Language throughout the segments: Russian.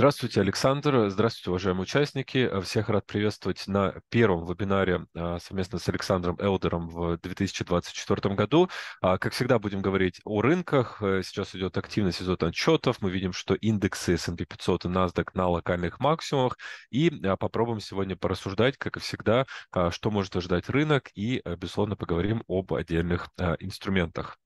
Здравствуйте, Александр. Здравствуйте, уважаемые участники. Э, всех рад приветствовать на первом вебинаре а, совместно с Александром Элдером в 2024 году. А, как всегда, будем говорить о рынках. Э, сейчас идет активный сезон отчетов. Мы видим, что индексы S&P 500 и NASDAQ на локальных максимумах. И а, попробуем сегодня порассуждать, как и всегда, что может ожидать рынок. И, э, безусловно, поговорим об отдельных инструментах.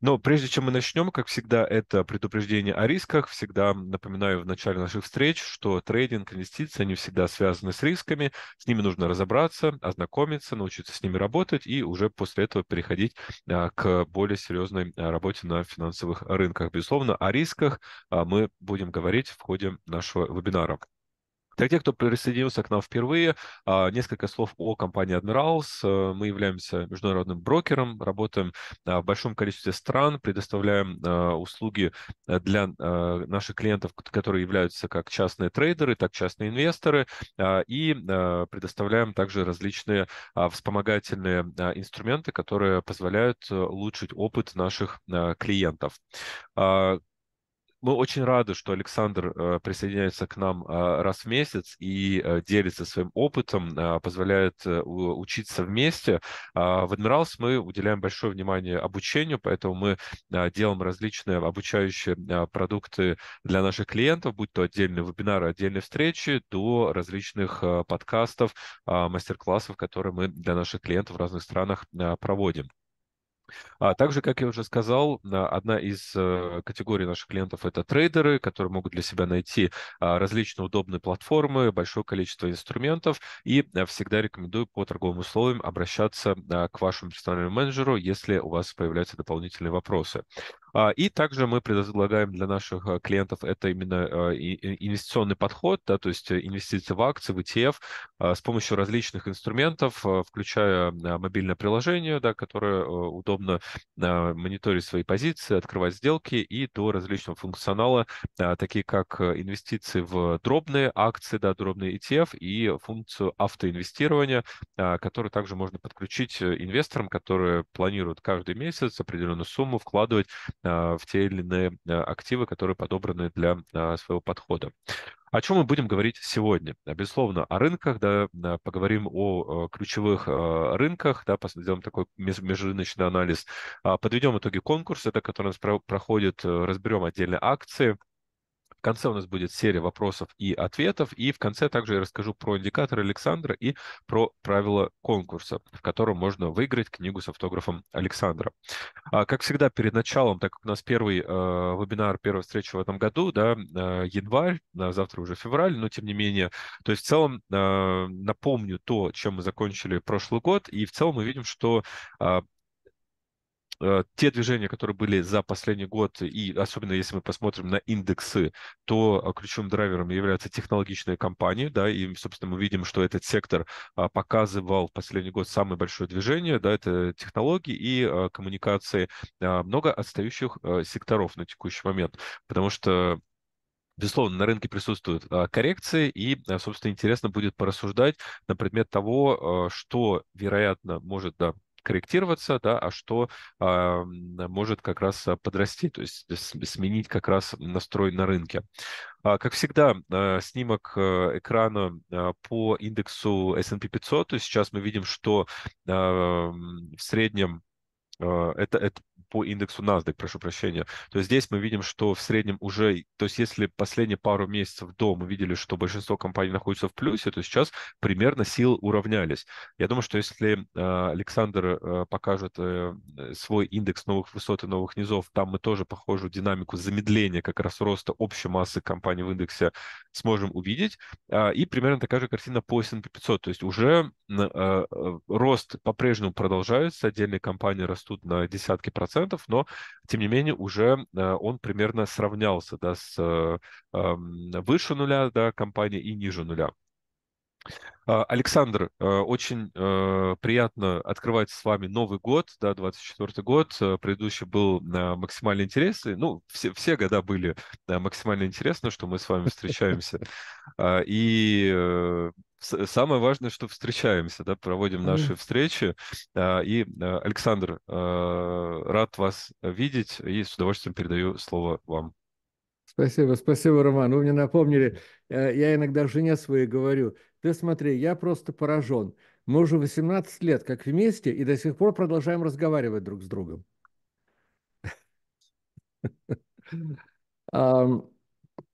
Но прежде чем мы начнем, как всегда, это предупреждение о рисках. Всегда напоминаю в начале наших встреч, что трейдинг, инвестиции, они всегда связаны с рисками. С ними нужно разобраться, ознакомиться, научиться с ними работать и уже после этого переходить а, к более серьезной а, работе на финансовых рынках. Безусловно, о рисках а, мы будем говорить в ходе нашего вебинара. Для тех, кто присоединился к нам впервые, а, несколько слов о компании Admirals. Э, мы являемся международным брокером, работаем а, в большом количестве стран, предоставляем а, услуги э, для э, наших клиентов, которые являются как частные трейдеры, так частные инвесторы, и предоставляем также различные вспомогательные инструменты, которые позволяют улучшить опыт наших клиентов. Мы очень рады, что Александр э, присоединяется к нам а, раз в месяц и э, делится своим опытом, а, позволяет э, учиться вместе. А, в Адмиралс мы уделяем большое внимание обучению, поэтому мы делаем различные обучающие продукты для наших клиентов, будь то отдельные вебинары, отдельные встречи, до различных подкастов, мастер-классов, которые мы для наших клиентов в разных странах проводим. А также, как я уже сказал, одна из э, категорий наших клиентов это трейдеры, которые могут для себя найти а, различные удобные платформы, большое количество инструментов. И э, всегда рекомендую по торговым условиям обращаться а, к вашему персональному менеджеру, если у вас появляются дополнительные вопросы. А, и также мы предлагаем для наших а, клиентов это именно а, инвестиционный подход, да, то есть э, инвестиции в акции, в ETF с помощью различных инструментов, включая мобильное приложение, да, которое э, удобно мониторить свои позиции, открывать сделки и до различного функционала, такие как э, инвестиции в дробные акции, да, дробные ETF и функцию автоинвестирования, которую также можно подключить инвесторам, которые планируют каждый месяц определенную сумму вкладывать а, в те или иные а, активы, которые подобраны для а, своего подхода. О чем мы будем говорить сегодня? Безусловно, о рынках, да, поговорим о ключевых рынках, да, сделаем такой межрыночный анализ, подведем итоги конкурса, да, который у нас проходит, разберем отдельные акции, в конце у нас будет серия вопросов и ответов, и в конце также я расскажу про индикатор Александра и про правила конкурса, в котором можно выиграть книгу с автографом Александра. А, как всегда, перед началом, так как у нас первый э, вебинар, первая встреча в этом году, да, э, январь, завтра уже февраль, но тем не менее, то есть в целом э, напомню то, чем мы закончили прошлый год, и в целом мы видим, что э, Э, те движения, которые были за последний год, и особенно если мы посмотрим на индексы, то э, ключевым драйвером являются технологичные компании, да, и, собственно, мы видим, что этот сектор а, показывал в последний год самое большое движение, да, это технологии и э, коммуникации, а, много отстающих секторов на текущий момент, потому что Безусловно, на рынке присутствуют а, коррекции, и, собственно, интересно будет порассуждать на предмет того, что, вероятно, может да, корректироваться, да, а что а, может как раз а, подрасти, то есть сменить как раз настрой на рынке. А, как всегда, а, снимок э, экрана а, по индексу S&P 500, то есть сейчас мы видим, что а, в среднем это, это по индексу NASDAQ, прошу прощения, то здесь мы видим, что в среднем уже, то есть если последние пару месяцев до мы видели, что большинство компаний находится в плюсе, то сейчас примерно силы уравнялись. Я думаю, что если а, Александр э, покажет э, свой индекс новых высот и новых низов, там мы тоже похожую динамику замедления как раз роста общей массы компаний в индексе сможем увидеть. А, и примерно такая же картина по S&P 500, то есть уже э, рост по-прежнему продолжается, отдельные компании растут на десятки процентов, процентов, но, тем не менее, уже э, он примерно сравнялся да, с э, выше нуля да, компании и ниже нуля. А, Александр, э, очень приятно открывать с вами Новый год, да, 24 год. Предыдущий был максимально интересный. Ну, все, все года были максимально интересны, что мы с вами встречаемся. А, и самое важное, что встречаемся, да, проводим наши mm-hmm. встречи. А, и, э, Александр, э, рад вас видеть и с удовольствием передаю слово вам. Спасибо, спасибо, Роман. Вы мне напомнили, э, я иногда жене своей говорю, ты смотри, я просто поражен. Мы уже 18 лет как вместе и до сих пор продолжаем разговаривать друг с другом. Um,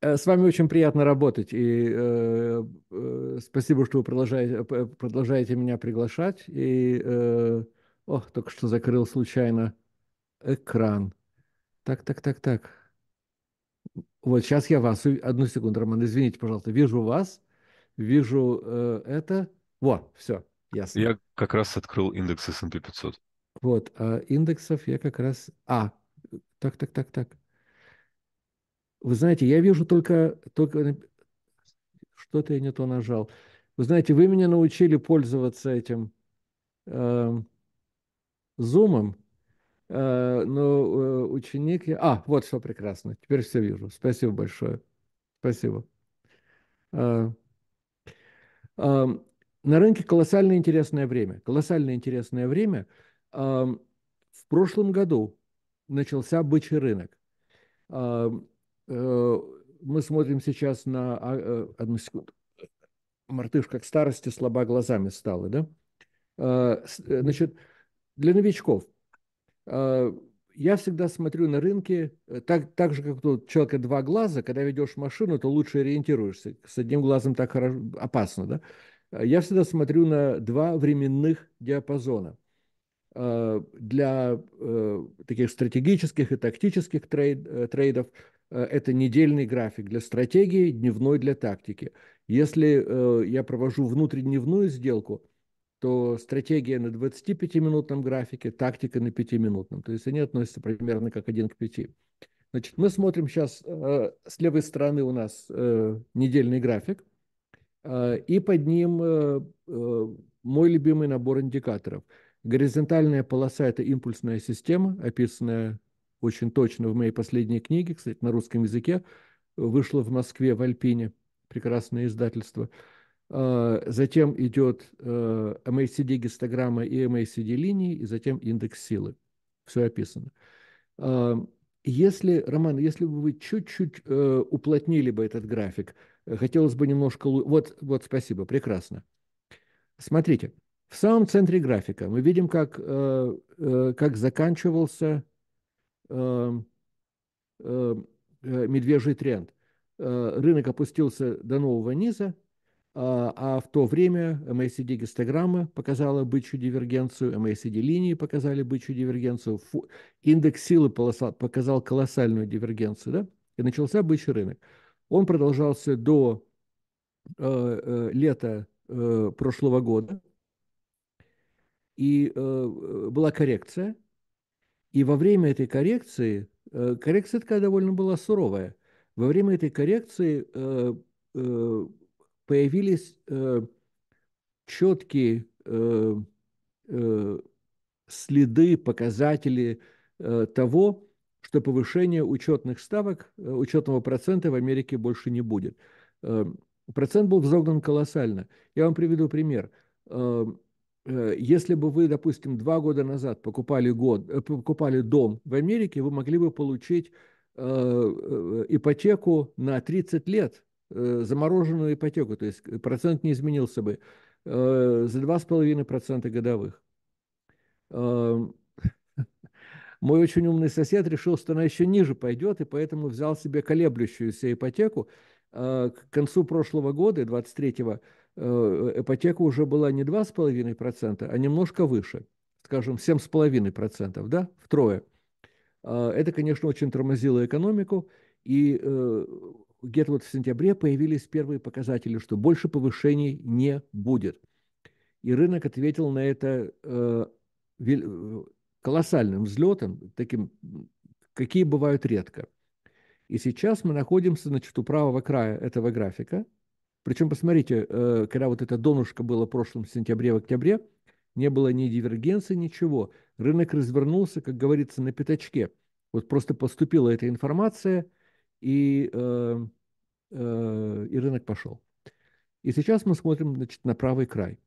Э, с вами очень приятно работать, и э, э, спасибо, что вы продолжаете, э, продолжаете меня приглашать. И, э, о, только что закрыл случайно экран. Так, так, так, так. Вот сейчас я вас... Одну секунду, Роман, извините, пожалуйста. Вижу вас, вижу э, это. Во, все, ясно. Я как раз открыл индекс S&P 500. Вот, а индексов я как раз... А, так, так, так, так. Вы знаете, я вижу только, только что-то я не то нажал. Вы знаете, вы меня научили пользоваться этим эм, зумом, э, но э, ученик я... А, вот все прекрасно. Теперь все вижу. Спасибо большое. Спасибо. Э, э, на рынке колоссально интересное время. Колоссально интересное время. Э, в прошлом году начался бычий рынок. Э, мы смотрим сейчас на... А, э, одну секунду. Мартыш как старости слаба глазами стала, да? Э, значит, для новичков. Я всегда смотрю на рынки так, так же, как у человека два глаза, когда ведешь машину, то лучше ориентируешься. С одним глазом так хорошо, опасно, да? Я всегда смотрю на два временных диапазона. Для таких стратегических и тактических трейд, трейдов – Э, это недельный график для стратегии, дневной для тактики. Если э, я провожу внутридневную сделку, то стратегия на 25-минутном графике, тактика на 5-минутном. То есть они относятся примерно как 1 к 5. Значит, мы смотрим сейчас, э, с левой стороны у нас недельный график, и под ним мой любимый набор индикаторов. Горизонтальная полоса – это импульсная система, описанная очень точно в моей последней книге, кстати, на русском языке, вышло в Москве в Альпине, прекрасное издательство. А, затем идет MACD-гистограмма э, и MACD-линии, и затем индекс силы. Все описано. А, если, Роман, если бы вы чуть-чуть э, уплотнили бы этот график, хотелось бы немножко... Вот, вот, спасибо, прекрасно. Смотрите, в самом центре графика мы видим, как, э, как заканчивался Эм, эм, э, медвежий тренд. Э, рынок опустился до нового низа, а, а в то время MACD гистограмма показала бычью дивергенцию, MACD линии показали бычью дивергенцию, индекс силы показал колоссальную дивергенцию, да? и начался бычий рынок. Он продолжался до э, э лета э, прошлого года, и э, была коррекция – и во время этой коррекции, э, коррекция такая довольно была суровая, во время этой коррекции э, э, появились четкие следы, показатели того, что повышение учетных ставок, учетного процента в Америке больше не будет. Процент был взогнан колоссально. Я вам приведу пример. Э, если бы вы, допустим, два года назад покупали, год, э, покупали дом в Америке, вы могли бы получить э, ипотеку на 30 лет, замороженную ипотеку, то есть процент не изменился бы, за 2,5% годовых. Эм, мой очень умный сосед решил, что она еще ниже пойдет, и поэтому взял себе колеблющуюся ипотеку. К концу прошлого года, 23 го Э, э, ипотека уже была не 2,5%, а немножко выше, скажем, 7,5%, да, втрое. А, это, конечно, очень тормозило экономику, и э, где-то вот в сентябре появились первые показатели, что больше повышений не будет. И рынок ответил на это колоссальным взлетом, таким, какие бывают редко. И сейчас мы находимся значит, у правого края этого графика – причем, посмотрите, э, когда вот это донышко было в прошлом сентябре, в октябре, не было ни дивергенции, ничего. Рынок развернулся, как говорится, на пятачке. Вот просто поступила эта информация, и, э, э, и рынок пошел. И сейчас мы смотрим значит, на правый край.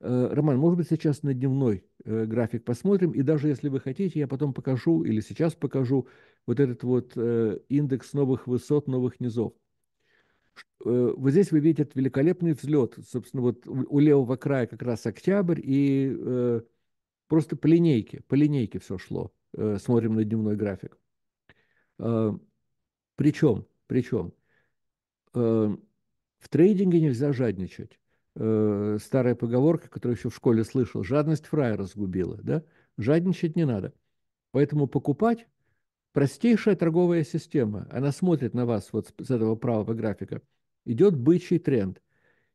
Э, Роман, может быть, сейчас на дневной э, график посмотрим, и даже если вы хотите, я потом покажу или сейчас покажу вот этот вот э, индекс новых высот, новых низов. Э, вот здесь вы видите великолепный взлет. Собственно, вот у левого края как раз октябрь, и э, просто по линейке, по линейке все шло. Э, смотрим на дневной график. Э, причем, причем, э, в трейдинге нельзя жадничать. Э, старая поговорка, которую еще в школе слышал, жадность фрая разгубила, да? Жадничать не надо. Поэтому покупать Простейшая торговая система, она смотрит на вас вот с этого правого графика. Идет бычий тренд.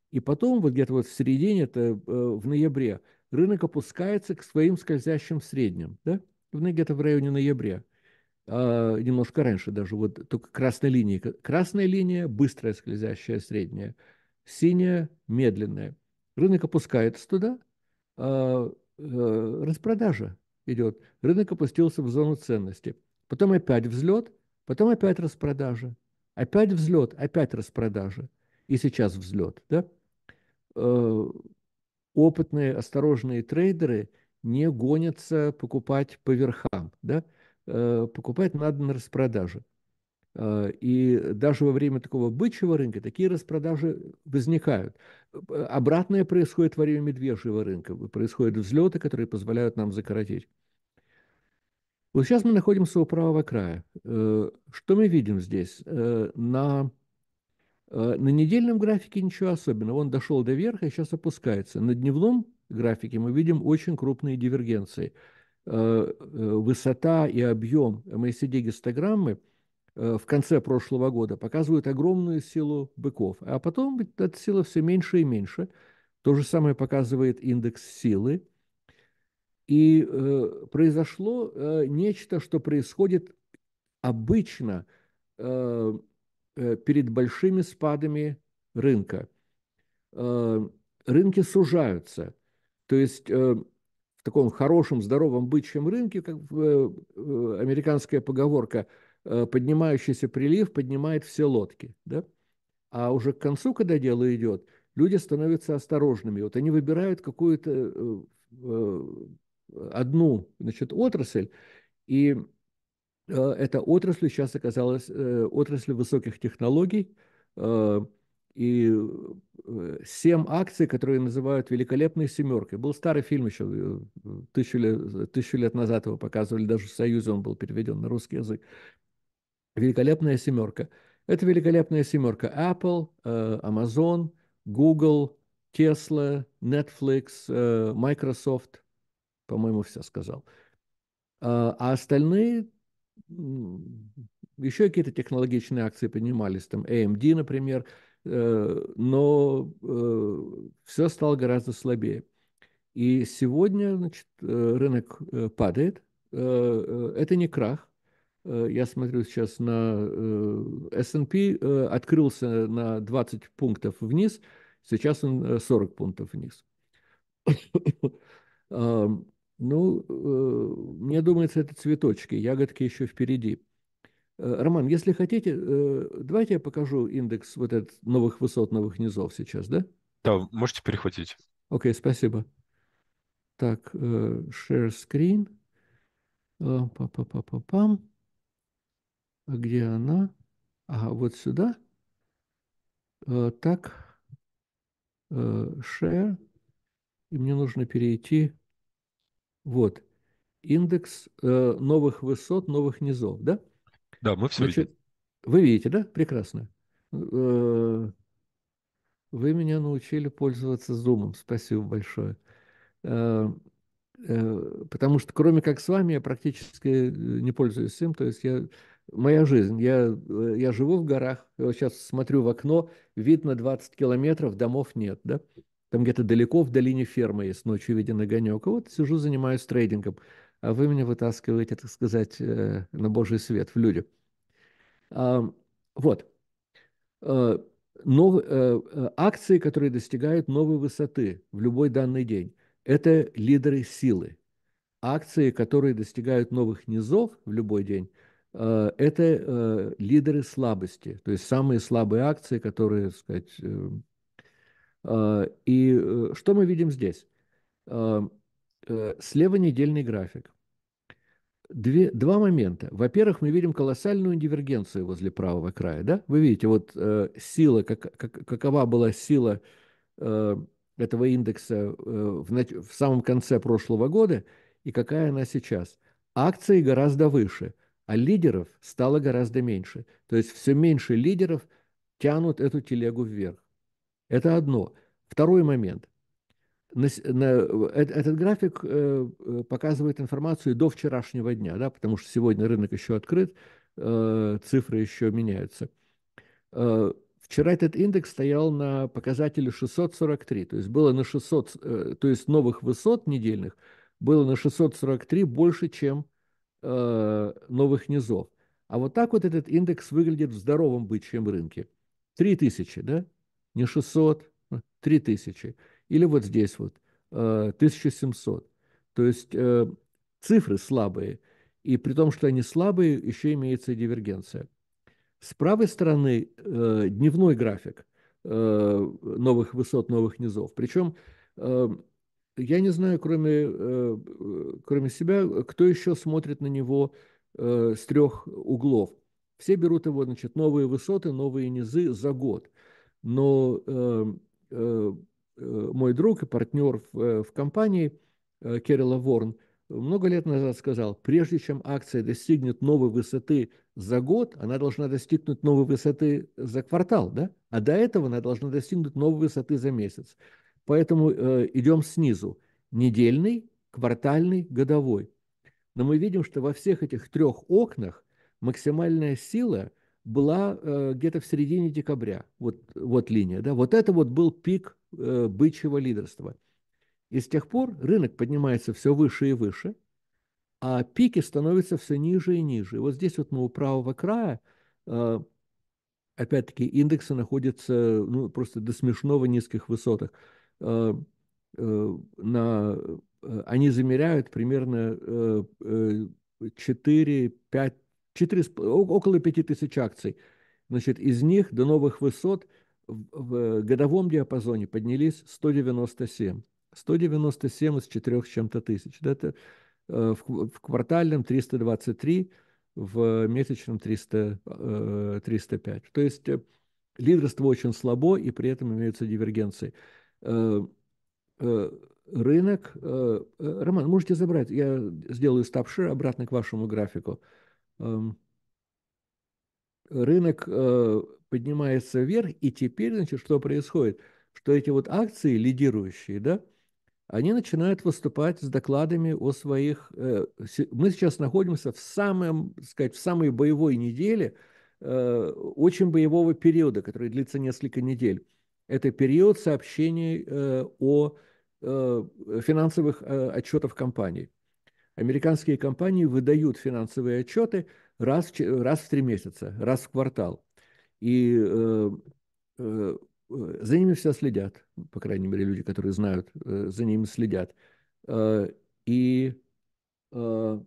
И потом, вот где-то вот в середине, это э, в ноябре, рынок опускается к своим скользящим средним, да? Ну, где-то в районе ноября. А, немножко раньше даже, вот только красной линии. Красная линия – быстрая скользящая средняя, синяя – медленная. Рынок опускается туда, а, э, распродажа идет. Рынок опустился в зону ценности – потом опять взлет, потом опять распродажа, опять взлет, опять распродажа, и сейчас взлет. Да? Э, опытные, осторожные трейдеры не гонятся покупать по верхам. Да? Э, покупать надо на распродаже. Э, и даже во время такого бычьего рынка такие распродажи возникают. Обратное происходит во время медвежьего рынка. Происходят взлеты, которые позволяют нам закоротить. Вот сейчас мы находимся у правого края. Э, что мы видим здесь? Э, на, э, на недельном графике ничего особенного. Он дошел до верха и сейчас опускается. На дневном графике мы видим очень крупные дивергенции. Высота и объем МСД-гистограммы в конце прошлого года показывают огромную силу быков. А потом эта сила все меньше и меньше. То же самое показывает индекс силы – и э, произошло э, нечто, что происходит обычно э, э, перед большими спадами рынка. Э, рынки сужаются. То есть э, в таком хорошем, здоровом бычьем рынке, как э, американская поговорка, э, поднимающийся прилив поднимает все лодки. Да? А уже к концу, когда дело идет, люди становятся осторожными. Вот они выбирают какую-то э, э, одну значит, отрасль, и э, эта отрасль сейчас оказалась э, отраслью высоких технологий, э, и семь акций, которые называют «Великолепной семеркой». Был старый фильм еще, тысячу лет, тысячу лет назад его показывали, даже в Союзе он был переведен на русский язык. «Великолепная семерка». Это «Великолепная семерка» Apple, Amazon, Google, Tesla, Netflix, Microsoft, по-моему, все сказал. А, а остальные еще какие-то технологичные акции поднимались, там AMD, например, э, но э, все стало гораздо слабее. И сегодня значит, э, рынок падает. Это не крах. Я смотрю сейчас на S&P, открылся на 20 пунктов вниз, сейчас он 40 пунктов вниз. Ну, э, мне думается, это цветочки, ягодки еще впереди. Э, Роман, если хотите, э, давайте я покажу индекс вот этот новых высот, новых низов сейчас, да? Да, можете перехватить. Окей, okay, спасибо. Так, share screen. па па па па пам А где она? Ага, вот сюда. Так, share. И мне нужно перейти вот. Индекс э, новых высот, новых низов, да? Да, мы все Значит, видим. Вы видите, да? Прекрасно. Э, вы меня научили пользоваться зумом. Спасибо большое. Э, э, потому что, кроме как с вами, я практически э, не пользуюсь им. То есть я моя жизнь. Я, э, я живу в горах, вот сейчас смотрю в окно, видно на 20 километров, домов нет, да? Там где-то далеко в долине фермы есть ночью виден огонек. а вот сижу, занимаюсь трейдингом. А вы меня вытаскиваете, так сказать, э, на божий свет, в люди. А, вот. Э, Но э, акции, которые достигают новой высоты в любой данный день, это лидеры силы. Акции, которые достигают новых низов в любой день, это лидеры слабости, то есть самые слабые акции, которые, так сказать, а, и э, что мы видим здесь? А, э, слева недельный график. Две, два момента. Во-первых, мы видим колоссальную дивергенцию возле правого края. Да? Вы видите, вот э, сила, как, как, какова была сила э, этого индекса э, в, в самом конце прошлого года и какая она сейчас. Акции гораздо выше, а лидеров стало гораздо меньше. То есть все меньше лидеров тянут эту телегу вверх. Это одно. Второй момент. На, на, э, этот график э, э, показывает информацию до вчерашнего дня, да, потому что сегодня рынок еще открыт, э, цифры еще меняются. Э, вчера этот индекс стоял на показателе 643, то есть было на 600, э, то есть новых высот недельных было на 643 больше, чем э, новых низов. А вот так вот этот индекс выглядит в здоровом бычьем рынке. 3000, да? не 600, 3000. А Или вот здесь вот 1700. Э, То есть э, цифры слабые. И при том, что они слабые, еще имеется дивергенция. С правой стороны э, дневной график новых высот, новых низов. Причем я не знаю, кроме, кроме себя, кто еще смотрит на него с трех углов. Все берут его, значит, новые высоты, новые низы за год но эм, э, э, мой друг и партнер в, э, в компании э, Керрила Ворн много лет назад сказал, прежде чем акция достигнет новой высоты за год, она должна достигнуть новой высоты за квартал, да? а до этого она должна достигнуть новой высоты за месяц. Поэтому э, идем снизу. Недельный, квартальный, годовой. Но мы видим, что во всех этих трех окнах максимальная сила – была э, где-то в середине декабря, вот, вот линия, да, вот это вот был пик э, бычьего лидерства. И с тех пор рынок поднимается все выше и выше, а пики становятся все ниже и ниже. И вот здесь вот мы у правого края, э, опять-таки, индексы находятся ну, просто до смешного низких высотах. На, они замеряют примерно 4-5 4, около тысяч акций. Значит, из них до новых высот в э, годовом диапазоне поднялись 197. 197 из 4 чем-то тысяч. Это э, в квартальном 323, в месячном 300, 305. Э, То есть лидерство очень слабо, и при этом имеются дивергенции. Рынок... Роман, можете забрать, я сделаю стапшир обратно к вашему графику. Эм, рынок э, поднимается вверх, и теперь, значит, что происходит? Что эти вот акции лидирующие, да, они начинают выступать с докладами о своих... Э, мы сейчас находимся в самом, сказать, в самой боевой неделе э, очень боевого периода, который длится несколько недель. Это период сообщений о финансовых отчетах компаний. Американские компании выдают финансовые отчеты раз, раз в три месяца, раз в квартал. И э, э, за ними все следят, по крайней мере, люди, которые знают, э, за ними следят. Э, и э,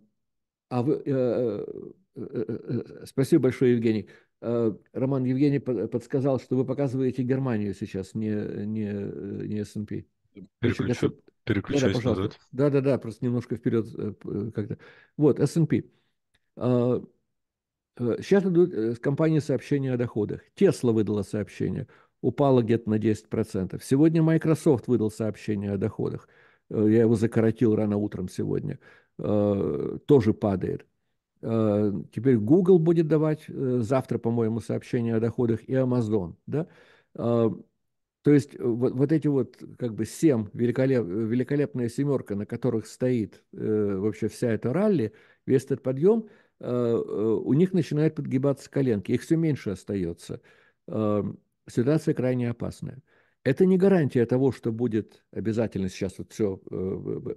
а вы, э, э, спасибо большое, Евгений. Роман Евгений подсказал, что вы показываете Германию сейчас, не, не, не S&P. Переключу, Переключайся да, да, назад. Да-да-да, просто немножко вперед э, э, как-то. Вот, S&P. Сейчас а, э, идут компании сообщения о доходах. Tesla выдала сообщение. Упала где-то на 10%. Сегодня Microsoft выдал сообщение о доходах. Я его закоротил рано утром сегодня. Тоже падает. Теперь Google будет давать завтра, по-моему, сообщение о доходах и Amazon. Да? То есть э, вот, вот эти вот как бы семь, великолеп, э, великолепная семерка, на которых стоит э, вообще вся эта ралли, весь этот подъем, э, э у них начинают подгибаться коленки, их все меньше остается. Э, ситуация крайне опасная. Это не гарантия того, что будет обязательно сейчас вот все,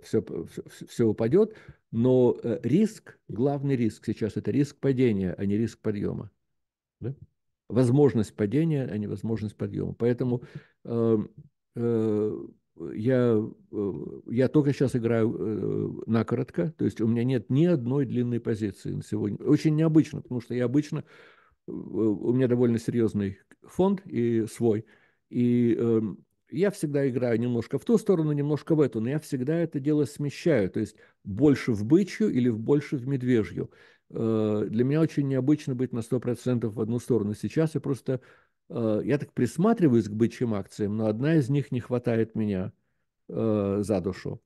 все, все, все упадет, но риск, главный риск сейчас это риск падения, а не риск подъема. Да? возможность падения, а не возможность подъема. Поэтому э, э, я, э, я только сейчас играю э, накоротко, то есть у меня нет ни одной длинной позиции на сегодня. Очень необычно, потому что я обычно, э, у меня довольно серьезный фонд и свой, и э, я всегда играю немножко в ту сторону, немножко в эту, но я всегда это дело смещаю, то есть больше в бычью или больше в медвежью. Э, для меня очень необычно быть на 100% в одну сторону. Сейчас я просто, э, я так присматриваюсь к бычьим акциям, но одна из них не хватает меня э, за душу.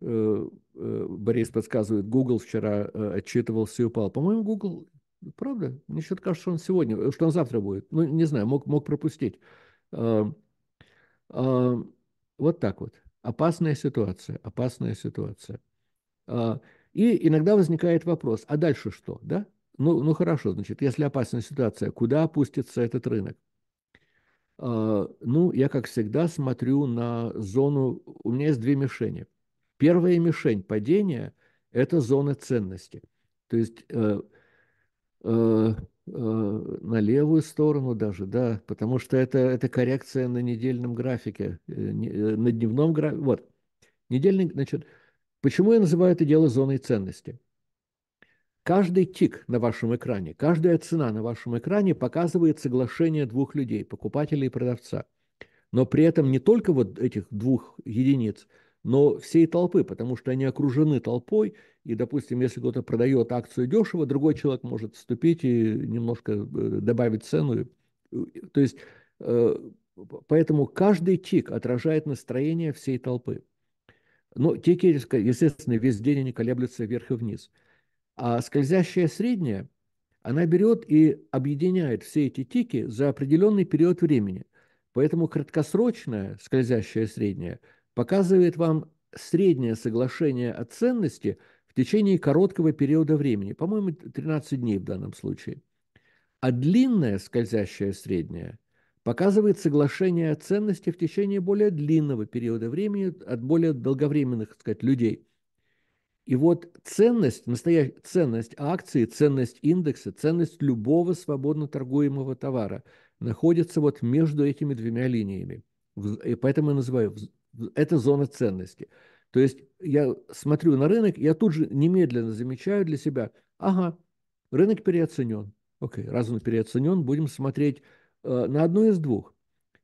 Борис подсказывает, Google вчера отчитывался и упал. По-моему, Google, правда? Мне что-то кажется, что он сегодня, что он завтра будет. Ну, не знаю, мог, мог пропустить. Вот так вот. Опасная ситуация, опасная ситуация. И иногда возникает вопрос, а дальше что, да? Ну, ну хорошо, значит, если опасная ситуация, куда опустится этот рынок? А, ну, я, как всегда, смотрю на зону, у меня есть две мишени. Первая мишень падения – это зона ценности. То есть э, э, э, на левую сторону даже, да, потому что это, это коррекция на недельном графике, э, э на дневном графике. Вот, недельный, значит, э, Почему я называю это дело зоной ценности? Каждый тик на вашем экране, каждая цена на вашем экране показывает соглашение двух людей, покупателя и продавца. Но при этом не только вот этих двух единиц, но всей толпы, потому что они окружены толпой, и, допустим, если кто-то продает акцию дешево, другой человек может вступить и немножко э, добавить цену. То есть, э, поэтому каждый тик отражает настроение всей толпы. Ну, тики, естественно, весь день они колеблются вверх и вниз. А скользящая средняя, она берет и объединяет все эти тики за определенный период времени. Поэтому краткосрочная скользящая средняя показывает вам среднее соглашение о ценности в течение короткого периода времени, по-моему, 13 дней в данном случае. А длинная скользящая средняя показывает соглашение о ценности в течение более длинного периода времени от более долговременных, так сказать, людей. И вот ценность, настоящая ценность акции, ценность индекса, ценность любого свободно торгуемого товара находится вот между этими двумя линиями. И поэтому я называю это зона ценности. То есть я смотрю на рынок, я тут же немедленно замечаю для себя, ага, рынок переоценен. Окей, раз он переоценен, будем смотреть Э, на одно из двух.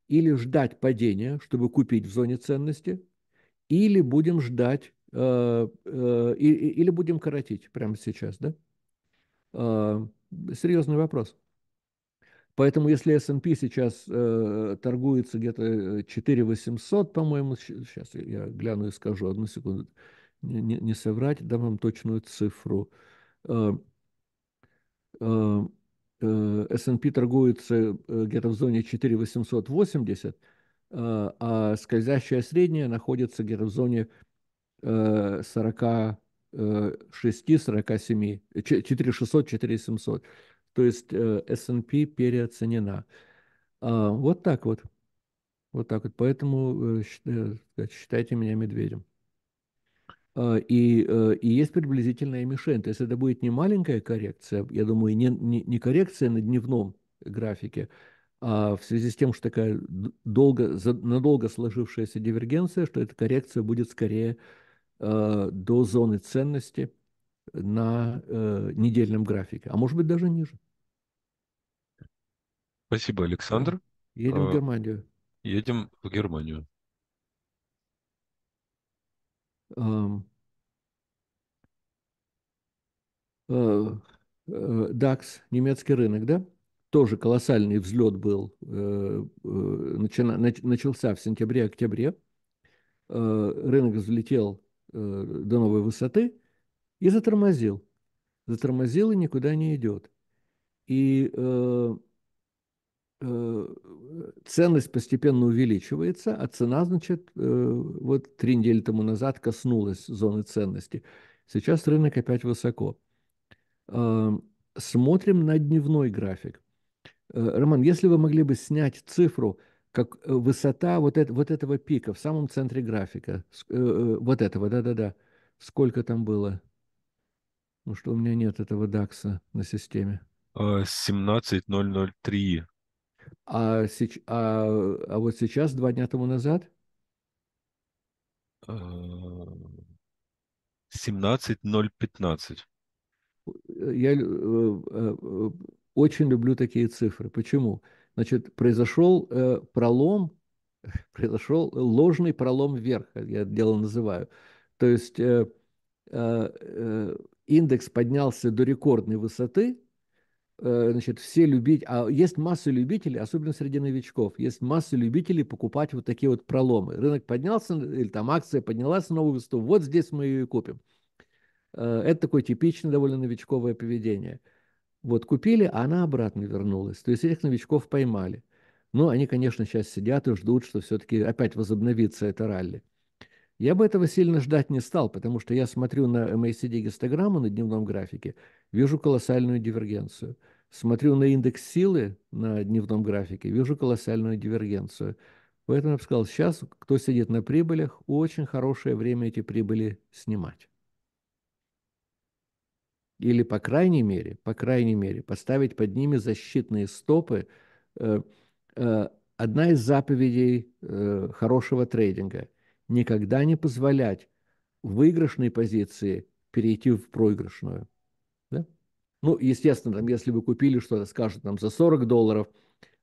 Или ждать падения, чтобы купить в зоне ценности, или будем ждать, э, э, или будем коротить прямо сейчас, да? Серьезный вопрос. Поэтому если S&P сейчас э, торгуется где-то 4800, по-моему, сейчас я гляну и скажу, одну секунду, не, не соврать, дам вам точную цифру. Э, э, Э, S&P торгуется э, где-то в зоне 4880, э, а скользящая средняя находится где-то в зоне 46-47, 4600-4700. То есть S&P переоценена. А, вот так вот. Вот так вот. Поэтому считайте меня медведем. А, и, э, и есть приблизительная мишень. То есть это будет не маленькая коррекция, я думаю, не, не, не коррекция на дневном графике, а в связи с тем, что такая долго, надолго сложившаяся дивергенция, что эта коррекция будет скорее а, до зоны ценности на э, недельном графике, а может быть даже ниже. Спасибо, Александр. Едем а, в Германию. Едем в Германию. DAX, э, э, немецкий рынок, да, тоже колоссальный взлет был, э, начался в сентябре-октябре. Рынок взлетел до новой высоты и затормозил. Затормозил и никуда не идет. И Э, ценность постепенно увеличивается, а цена, значит, э, вот три недели тому назад коснулась зоны ценности. Сейчас рынок опять высоко. Эм, смотрим на дневной график. Э, Роман, если вы могли бы снять цифру, как высота вот, это, вот этого пика в самом центре графика, вот этого, да-да-да, сколько там было? Ну что, у меня нет этого дакса на системе. 17003 а, а, сеч... а, а вот сейчас, два дня тому назад? 17.015. Э, э, я э, очень люблю такие цифры. Почему? Значит, произошел э, пролом, произошел ложный пролом вверх, я дело называю. То есть э, э, индекс поднялся до рекордной высоты – Э, значит, все любить, а есть масса любителей, особенно среди новичков, есть масса любителей покупать вот такие вот проломы. Рынок поднялся, или там акция поднялась на новую высоту, вот здесь мы ее и купим. Э, это такое типичное довольно новичковое поведение. Вот купили, а она обратно вернулась. То есть этих новичков поймали. Ну, они, конечно, сейчас сидят и ждут, что все-таки опять возобновится это ралли. Я бы этого сильно ждать не стал, потому что я смотрю на MACD-гистограмму на дневном графике, вижу колоссальную дивергенцию. Смотрю на индекс силы на дневном графике, вижу колоссальную дивергенцию. Поэтому я бы сказал, сейчас, кто сидит на прибылях, очень хорошее время эти прибыли снимать. Или, по крайней мере, по крайней мере, поставить под ними защитные стопы. Э, э, одна из заповедей э, хорошего трейдинга – никогда не позволять выигрышной позиции перейти в проигрышную. Да? Ну, естественно, там, если вы купили что-то, скажут там за 40 долларов,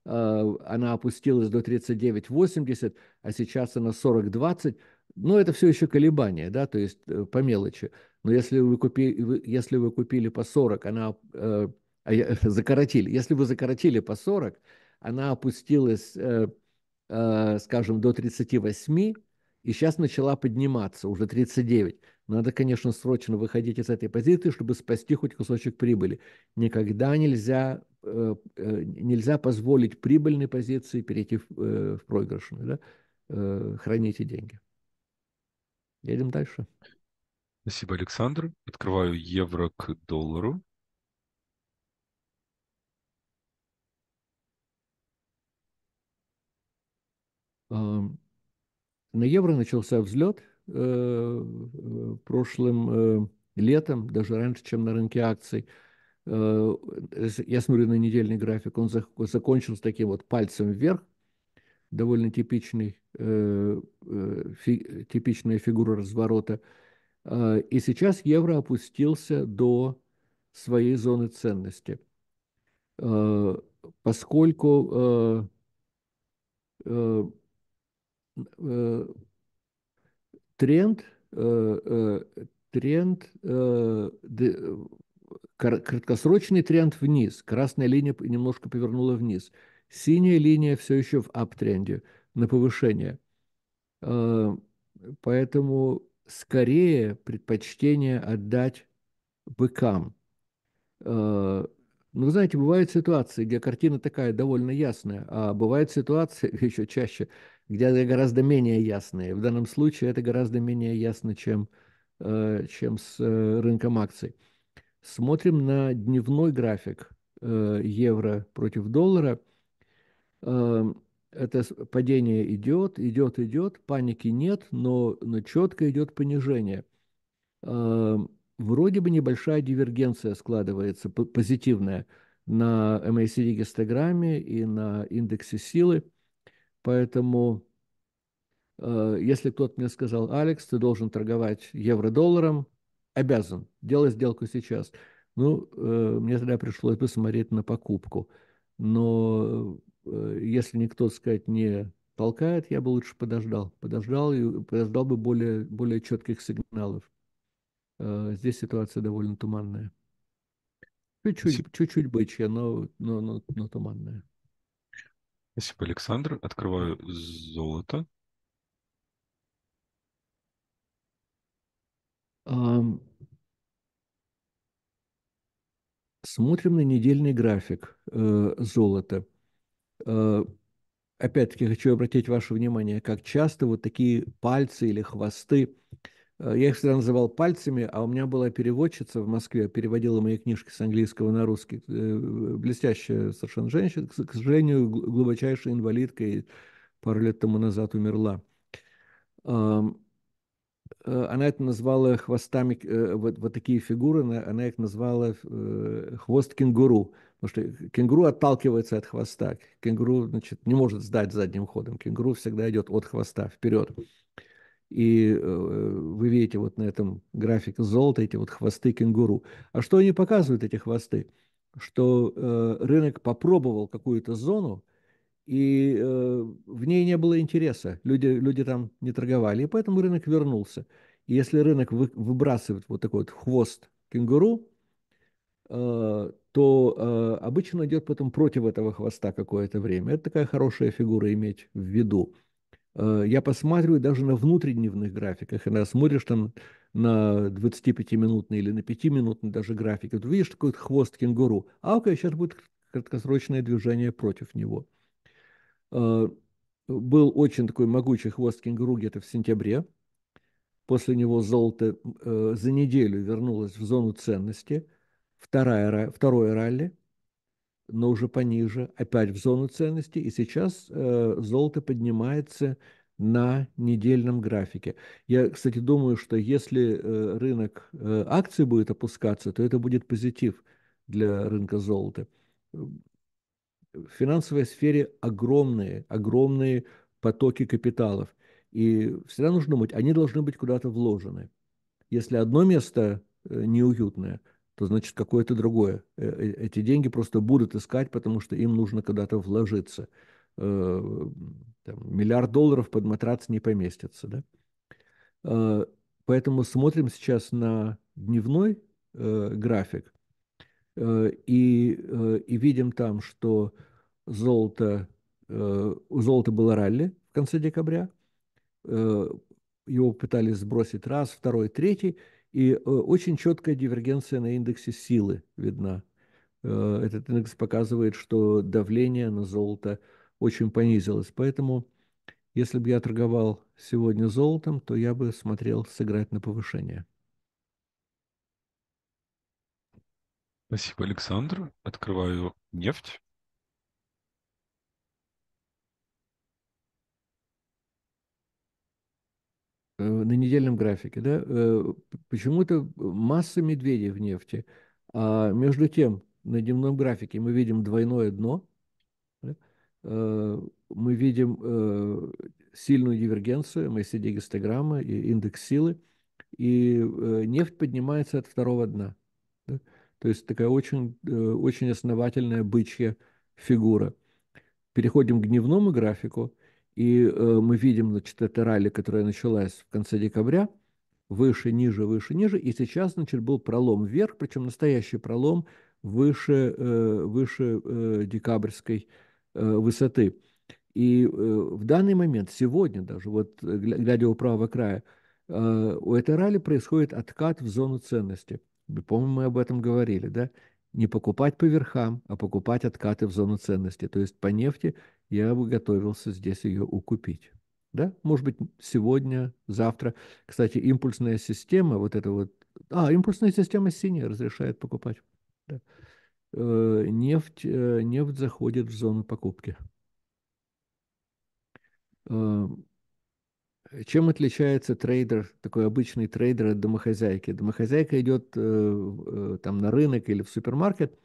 э, она опустилась до 39,80, а сейчас она 40,20, но это все еще колебания, да, то есть э, по мелочи. Но если вы, купи, вы, если вы купили по 40, она э, э, закоротили, если вы закоротили по 40, она опустилась, э, э, скажем, до 38, и сейчас начала подниматься, уже 39. Надо, конечно, срочно выходить из этой позиции, чтобы спасти хоть кусочек прибыли. Никогда нельзя, э, э нельзя позволить прибыльной позиции перейти в, э, в проигрышную. Да? Э, храните деньги. Едем дальше. Спасибо, Александр. Открываю евро к доллару. Um на евро начался взлет э, прошлым э, летом, даже раньше, чем на рынке акций. Э, я смотрю на недельный график, он закончился таким вот пальцем вверх, довольно типичный, фи, типичная фигура разворота. И сейчас евро опустился до своей зоны ценности, поскольку Э, тренд, э, э, тренд, краткосрочный тренд вниз, красная линия немножко повернула вниз, синяя линия все еще в аптренде, на повышение. Поэтому скорее предпочтение отдать быкам. Ну, знаете, бывают ситуации, где картина такая довольно ясная, а бывают ситуации еще чаще, где гораздо менее ясные. В данном случае это гораздо менее ясно, чем, э, чем с э, рынком акций. Смотрим на дневной график э, евро против доллара. Эм, это падение идет, идет, идет, паники нет, но, но четко идет понижение. Эм, вроде бы небольшая дивергенция складывается, позитивная, на MACD а гистограмме и на индексе силы – Поэтому, э, если кто-то мне сказал, Алекс, ты должен торговать евро-долларом, обязан, делай сделку сейчас. Ну, э, мне тогда пришлось посмотреть на покупку. Но э, если никто, сказать, не толкает, я бы лучше подождал. Подождал и подождал бы более, более четких сигналов. Здесь ситуация довольно туманная. Чуть-чуть, чуть-чуть бычья, но, но, но, но туманная. Спасибо, Александр. Открываю золото. Смотрим на недельный график э, золота. Э, опять-таки хочу обратить ваше внимание, как часто вот такие пальцы или хвосты Э, я их всегда называл пальцами, а у меня была переводчица в Москве, переводила мои книжки с английского на русский, э, блестящая совершенно женщина, к сожалению, глубочайшая инвалидка, и пару лет тому назад умерла. Э, она это назвала хвостами, вот, вот такие фигуры, она их назвала хвост кенгуру, потому что кенгуру отталкивается от хвоста, кенгуру, значит, не может сдать задним ходом, кенгуру всегда идет от хвоста вперед. И э, вы видите вот на этом графике золота эти вот хвосты кенгуру. А что они показывают, эти хвосты? Что э, рынок попробовал какую-то зону, и э, в ней не было интереса. Люди, люди там не торговали, и поэтому рынок вернулся. И если рынок вы, выбрасывает вот такой вот хвост кенгуру, э, то э, обычно идет потом против этого хвоста какое-то время. Это такая хорошая фигура иметь в виду. Э, я посматриваю даже на внутридневных графиках, иногда смотришь там на 25-минутный или на 5-минутный даже график, вот видишь такой хвост кенгуру, а окей, сейчас будет краткосрочное движение против него. Э, был очень такой могучий хвост кенгуру где-то в сентябре, после него золото э, за неделю вернулось в зону ценности, вторая, второе ралли – но уже пониже, опять в зону ценности, и сейчас э, золото поднимается на недельном графике. Я, кстати, думаю, что если э, рынок э, акций будет опускаться, то это будет позитив для рынка золота. В финансовой сфере огромные, огромные потоки капиталов. И всегда нужно думать, они должны быть куда-то вложены. Если одно место э, неуютное – то значит какое-то другое. Э, э, эти деньги просто будут искать, потому что им нужно когда то вложиться. Э, там, миллиард долларов под матрац не поместится. Да? Поэтому смотрим сейчас на дневной график и, и видим там, что золото, у золота было ралли в конце декабря, его пытались сбросить раз, второй, третий – и э, очень четкая дивергенция на индексе силы видна. Э, этот индекс показывает, что давление на золото очень понизилось. Поэтому, если бы я торговал сегодня золотом, то я бы смотрел сыграть на повышение. Спасибо, Александр. Открываю нефть. Э, на недельном графике, да, э, почему-то масса медведей в нефти, а между тем на дневном графике мы видим двойное дно, да? Э, мы видим сильную дивергенцию, мы сидим гистограммы и индекс силы, и нефть поднимается от второго дна. Да? То есть такая очень, очень основательная бычья фигура. Переходим к дневному графику – и э, мы видим, значит, это ралли, которая началась в конце декабря, выше, ниже, выше, ниже. И сейчас, значит, был пролом вверх, причем настоящий пролом выше, э, выше э, декабрьской э, высоты. И э, в данный момент, сегодня даже, вот глядя у правого края, э, у этой ралли происходит откат в зону ценности. Помню, мы об этом говорили, да? Не покупать по верхам, а покупать откаты в зону ценности. То есть по нефти – я бы готовился здесь ее укупить. Да? Может быть, сегодня, завтра. Кстати, импульсная система, вот это вот... А, импульсная система синяя разрешает покупать. Да. Э, нефть, э, нефть заходит в зону покупки. Э, чем отличается трейдер, такой обычный трейдер от домохозяйки? Домохозяйка идет э, э, там на рынок или в супермаркет –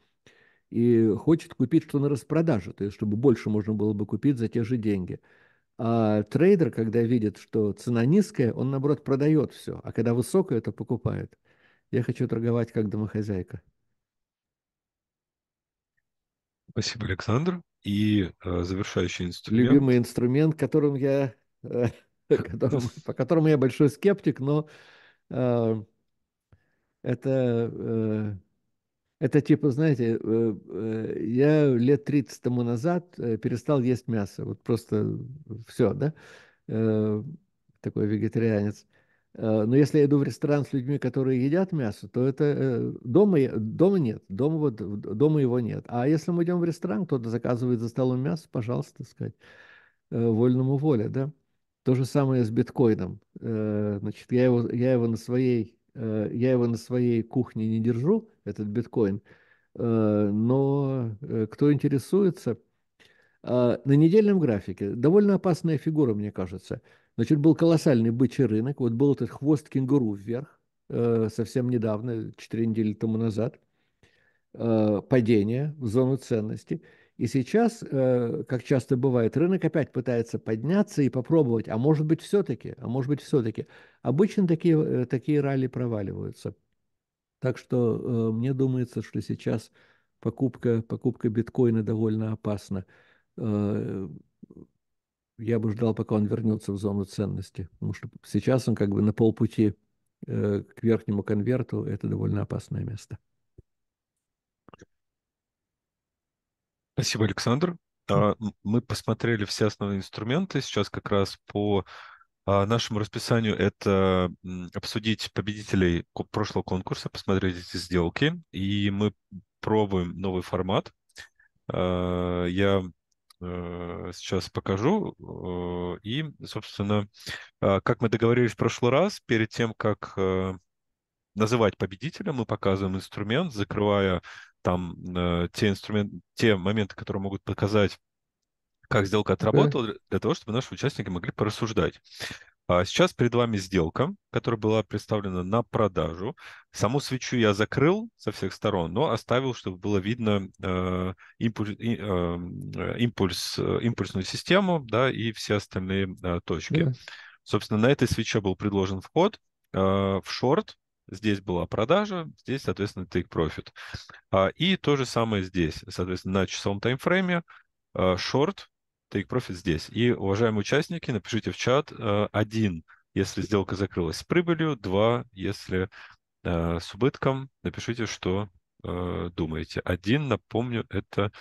и хочет купить что на распродаже, то есть чтобы больше можно было бы купить за те же деньги. А трейдер, когда видит, что цена низкая, он, наоборот, продает все, а когда высокая, это покупает. Я хочу торговать как домохозяйка. Спасибо, Александр. И э, завершающий инструмент. Любимый инструмент, которым я, э, которым, по которому я большой скептик, но э, это э, это типа, знаете, э, э, я лет 30 тому назад э, перестал есть мясо. Вот просто все, да? Такой вегетарианец. Но если я иду в ресторан с людьми, которые едят мясо, то это дома, дома нет, дома, вот, дома его нет. А если мы идем в ресторан, кто-то заказывает за столом мясо, пожалуйста, так сказать, вольному воле, да? То же самое с биткоином. Значит, я его, я его на своей Э, я его на своей кухне не держу, этот биткоин, э, но э, кто интересуется, на недельном графике довольно опасная фигура, мне кажется. Значит, был колоссальный бычий рынок, вот был этот хвост кенгуру вверх совсем недавно, 4 недели тому назад, падение в зону ценности – и сейчас, э, как часто бывает, рынок опять пытается подняться и попробовать, а может быть все-таки, а может быть все-таки. Обычно такие, э, такие ралли проваливаются. Так что э, мне думается, что сейчас покупка, покупка биткоина довольно опасна. Я бы ждал, пока он вернется в зону ценности, потому что сейчас он как бы на полпути к верхнему конверту, это довольно опасное место. Спасибо, Александр. А, мы посмотрели все основные инструменты. Сейчас как раз по а, нашему расписанию это обсудить победителей прошлого конкурса, посмотреть эти сделки. И мы пробуем новый формат. А, я э, сейчас покажу. Э, и, собственно, как мы договорились в прошлый раз, перед тем, как э, называть победителя, мы показываем инструмент, закрывая там э, те инструменты, те моменты, которые могут показать, как сделка отработала, okay. для того, чтобы наши участники могли порассуждать. А сейчас перед вами сделка, которая была представлена на продажу. Саму свечу я закрыл со всех сторон, но оставил, чтобы было видно э, импульс, э, импульс, э, импульсную систему да, и все остальные э, точки. Yeah. Собственно, на этой свече был предложен вход э, в шорт, Здесь была продажа, здесь, соответственно, take profit. А, и то же самое здесь. Соответственно, на часовом таймфрейме а, short, take profit здесь. И, уважаемые участники, напишите в чат а, один, если сделка закрылась с прибылью, два, если с убытком. Напишите, что думаете. Один, напомню, это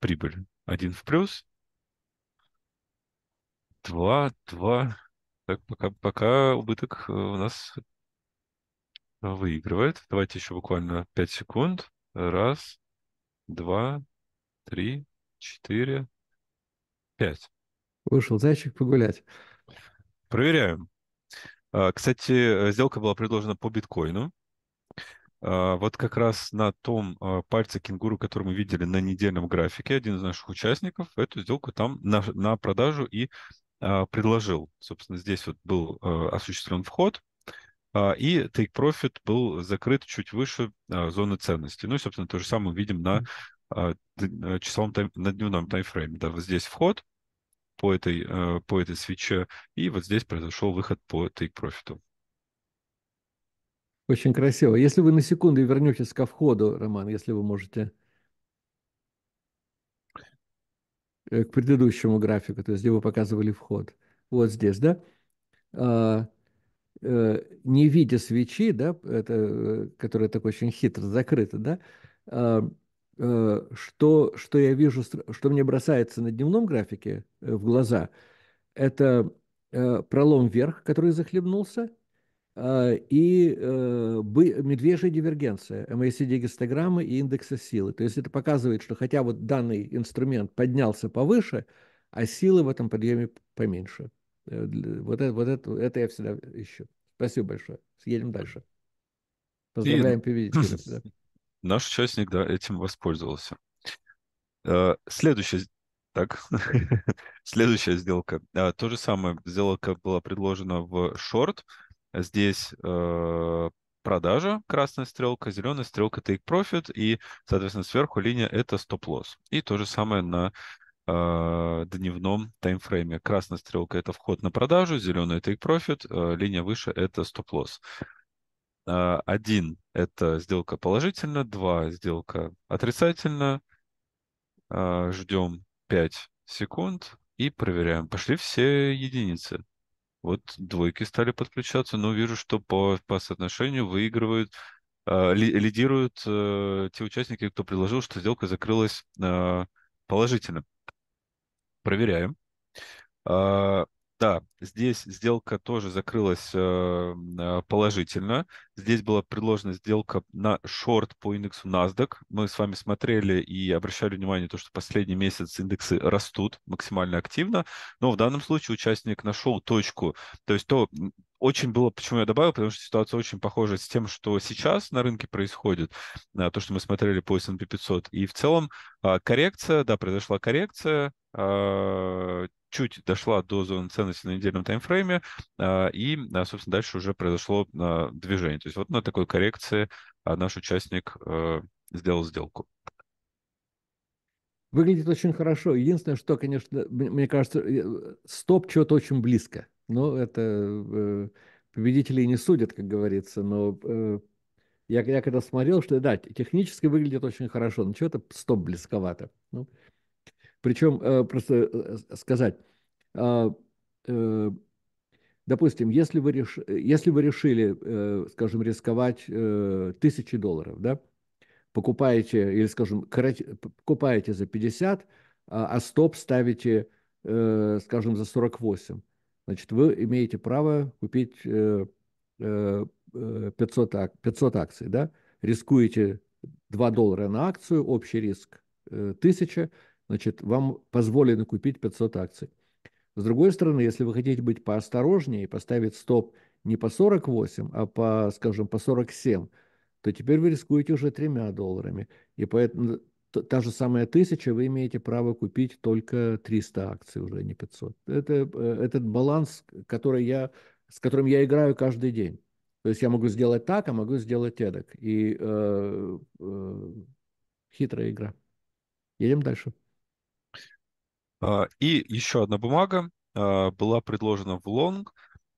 прибыль. Один в плюс. Два, два. Так, пока, пока убыток э, у нас Э, выигрывает. Давайте еще буквально 5 секунд. Раз, два, три, четыре, пять. Вышел зайчик погулять. Проверяем. А, кстати, э, сделка была предложена по биткоину. А, вот как раз на том а, пальце кенгуру, который мы видели на недельном графике, один из наших участников эту сделку там на, на продажу и предложил. Собственно, здесь вот был э, осуществлен вход, а, и take profit был закрыт чуть выше а, зоны ценности. Ну и, собственно, то же самое видим на а, часовом тайм, на дневном таймфрейме. Да, вот здесь вход по этой, по этой свече, и вот здесь произошел выход по take profit. Очень красиво. Если вы на секунду вернетесь ко входу, Роман, если вы можете э, к предыдущему графику, то есть где вы показывали вход. Вот здесь, да? Э, не видя свечи, да, это, э, которая такой очень хитро закрыта, да, а, э, что, что я вижу, что мне бросается на дневном графике в глаза, это пролом вверх, который захлебнулся, а, и медвежья дивергенция, МАСД-гистограммы и индекса силы. То есть это показывает, что хотя вот данный инструмент поднялся повыше, а силы в этом подъеме поменьше. Э, вот это, вот это, это я всегда ищу. Спасибо большое. Съедем дальше. Поздравляем победителя. Наш участник, да, этим воспользовался. Э, следующая, так, следующая сделка. Э, то же самое, сделка была предложена в шорт. Здесь продажа, красная стрелка, зеленая стрелка take profit, и, соответственно, сверху линия это стоп-лосс. И то же самое на а, дневном таймфрейме. Красная стрелка – это вход на продажу, зеленая – take profit, а, линия выше – это стоп-лосс. А, один – это сделка положительно, два – сделка отрицательно. Ждем 5 секунд и проверяем. Пошли все единицы. Вот двойки стали подключаться, но вижу, что по, по соотношению выигрывают лидируют э, те участники, кто предложил, что сделка закрылась положительно. Проверяем. А, да, здесь сделка тоже закрылась э, э, положительно. Здесь была предложена сделка на шорт по индексу NASDAQ. Мы с вами смотрели и обращали внимание на то, что последний месяц индексы растут максимально активно, но в данном случае участник нашел точку, то есть то, очень было, почему я добавил, потому что ситуация очень похожа с тем, что сейчас на рынке происходит, а, то, что мы смотрели по S&P 500. И в целом а, коррекция, да, произошла коррекция, а, чуть дошла до зоны ценности на недельном таймфрейме, и, собственно, дальше уже произошло движение. То есть вот на такой коррекции наш участник сделал сделку. Выглядит очень хорошо. Единственное, что, конечно, мне кажется, э, стоп чего-то очень близко. Ну, это э, победителей не судят, как говорится, но э, я, я когда смотрел, что да, технически выглядит очень хорошо, но что то стоп близковато. Ну, причем, э, просто э, сказать, э, э, допустим, если вы, реш, э, если вы решили, э, скажем, рисковать э, тысячи долларов, да, покупаете, или, скажем, короче, покупаете за 50, а, а стоп ставите, э, скажем, за 48, значит, вы имеете право купить 500, э, 500 э, э, акций, да, рискуете 2 доллара на акцию, общий риск 1000, значит, вам позволено купить 500 акций. С другой стороны, если вы хотите быть поосторожнее и поставить стоп не по 48, а по, скажем, по 47, то теперь вы рискуете уже тремя долларами. И поэтому та же самая тысяча, вы имеете право купить только 300 акций, уже не 500. Это э, этот баланс, который я, с которым я играю каждый день. То есть я могу сделать так, а могу сделать эдак. И э, э, хитрая игра. Едем дальше. А, и еще одна бумага а, была предложена в лонг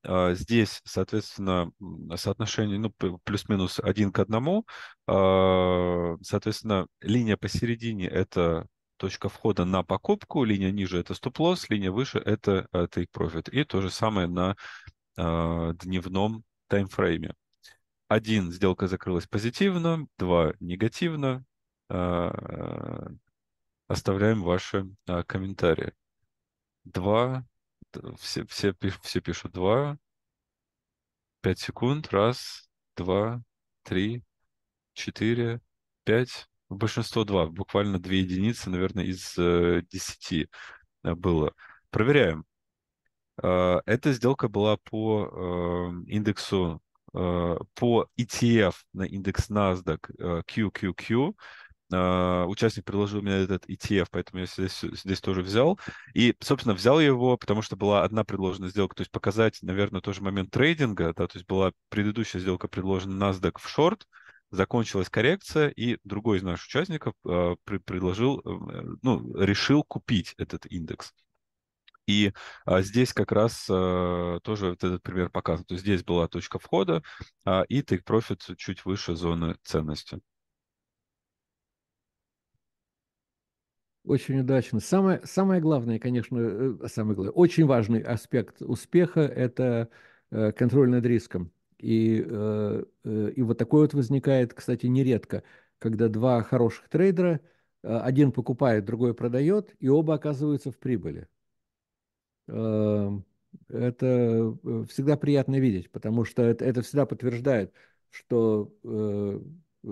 а, здесь, соответственно, соотношение ну, плюс-минус один к одному. А, соответственно, линия посередине – это точка входа на покупку, линия ниже – это стоп-лосс, линия выше – это э, take profit. И то же самое на а, дневном таймфрейме. Один, сделка закрылась позитивно, два, негативно. Э, оставляем ваши комментарии. Два, все, все, все пишут два пять секунд. Раз, два, три, четыре, пять. Большинство два Буквально две единицы, наверное, из э, десяти э, было. Проверяем. Э, эта сделка была по индексу, по ETF на индекс NASDAQ QQQ. А, участник предложил мне этот ETF, поэтому я здесь, здесь тоже взял. И, собственно, взял его, потому что была одна предложенная сделка, то есть показать, наверное, тоже момент трейдинга, да, то есть была предыдущая сделка предложена NASDAQ в шорт, закончилась коррекция, и другой из наших участников э, предложил, э, ну, решил купить этот индекс. И а, здесь как раз а, тоже вот этот пример показан. То есть здесь была точка входа, а, и take profit чуть выше зоны ценности. Очень удачно. Самое, самое главное, конечно, э, э, самое главное, очень важный аспект успеха – это э, контроль над риском. И, и вот такое вот возникает, кстати, нередко, когда два хороших трейдера, один покупает, другой продает, и оба оказываются в прибыли. Эм, это всегда приятно видеть, потому что это, это всегда подтверждает, что Э,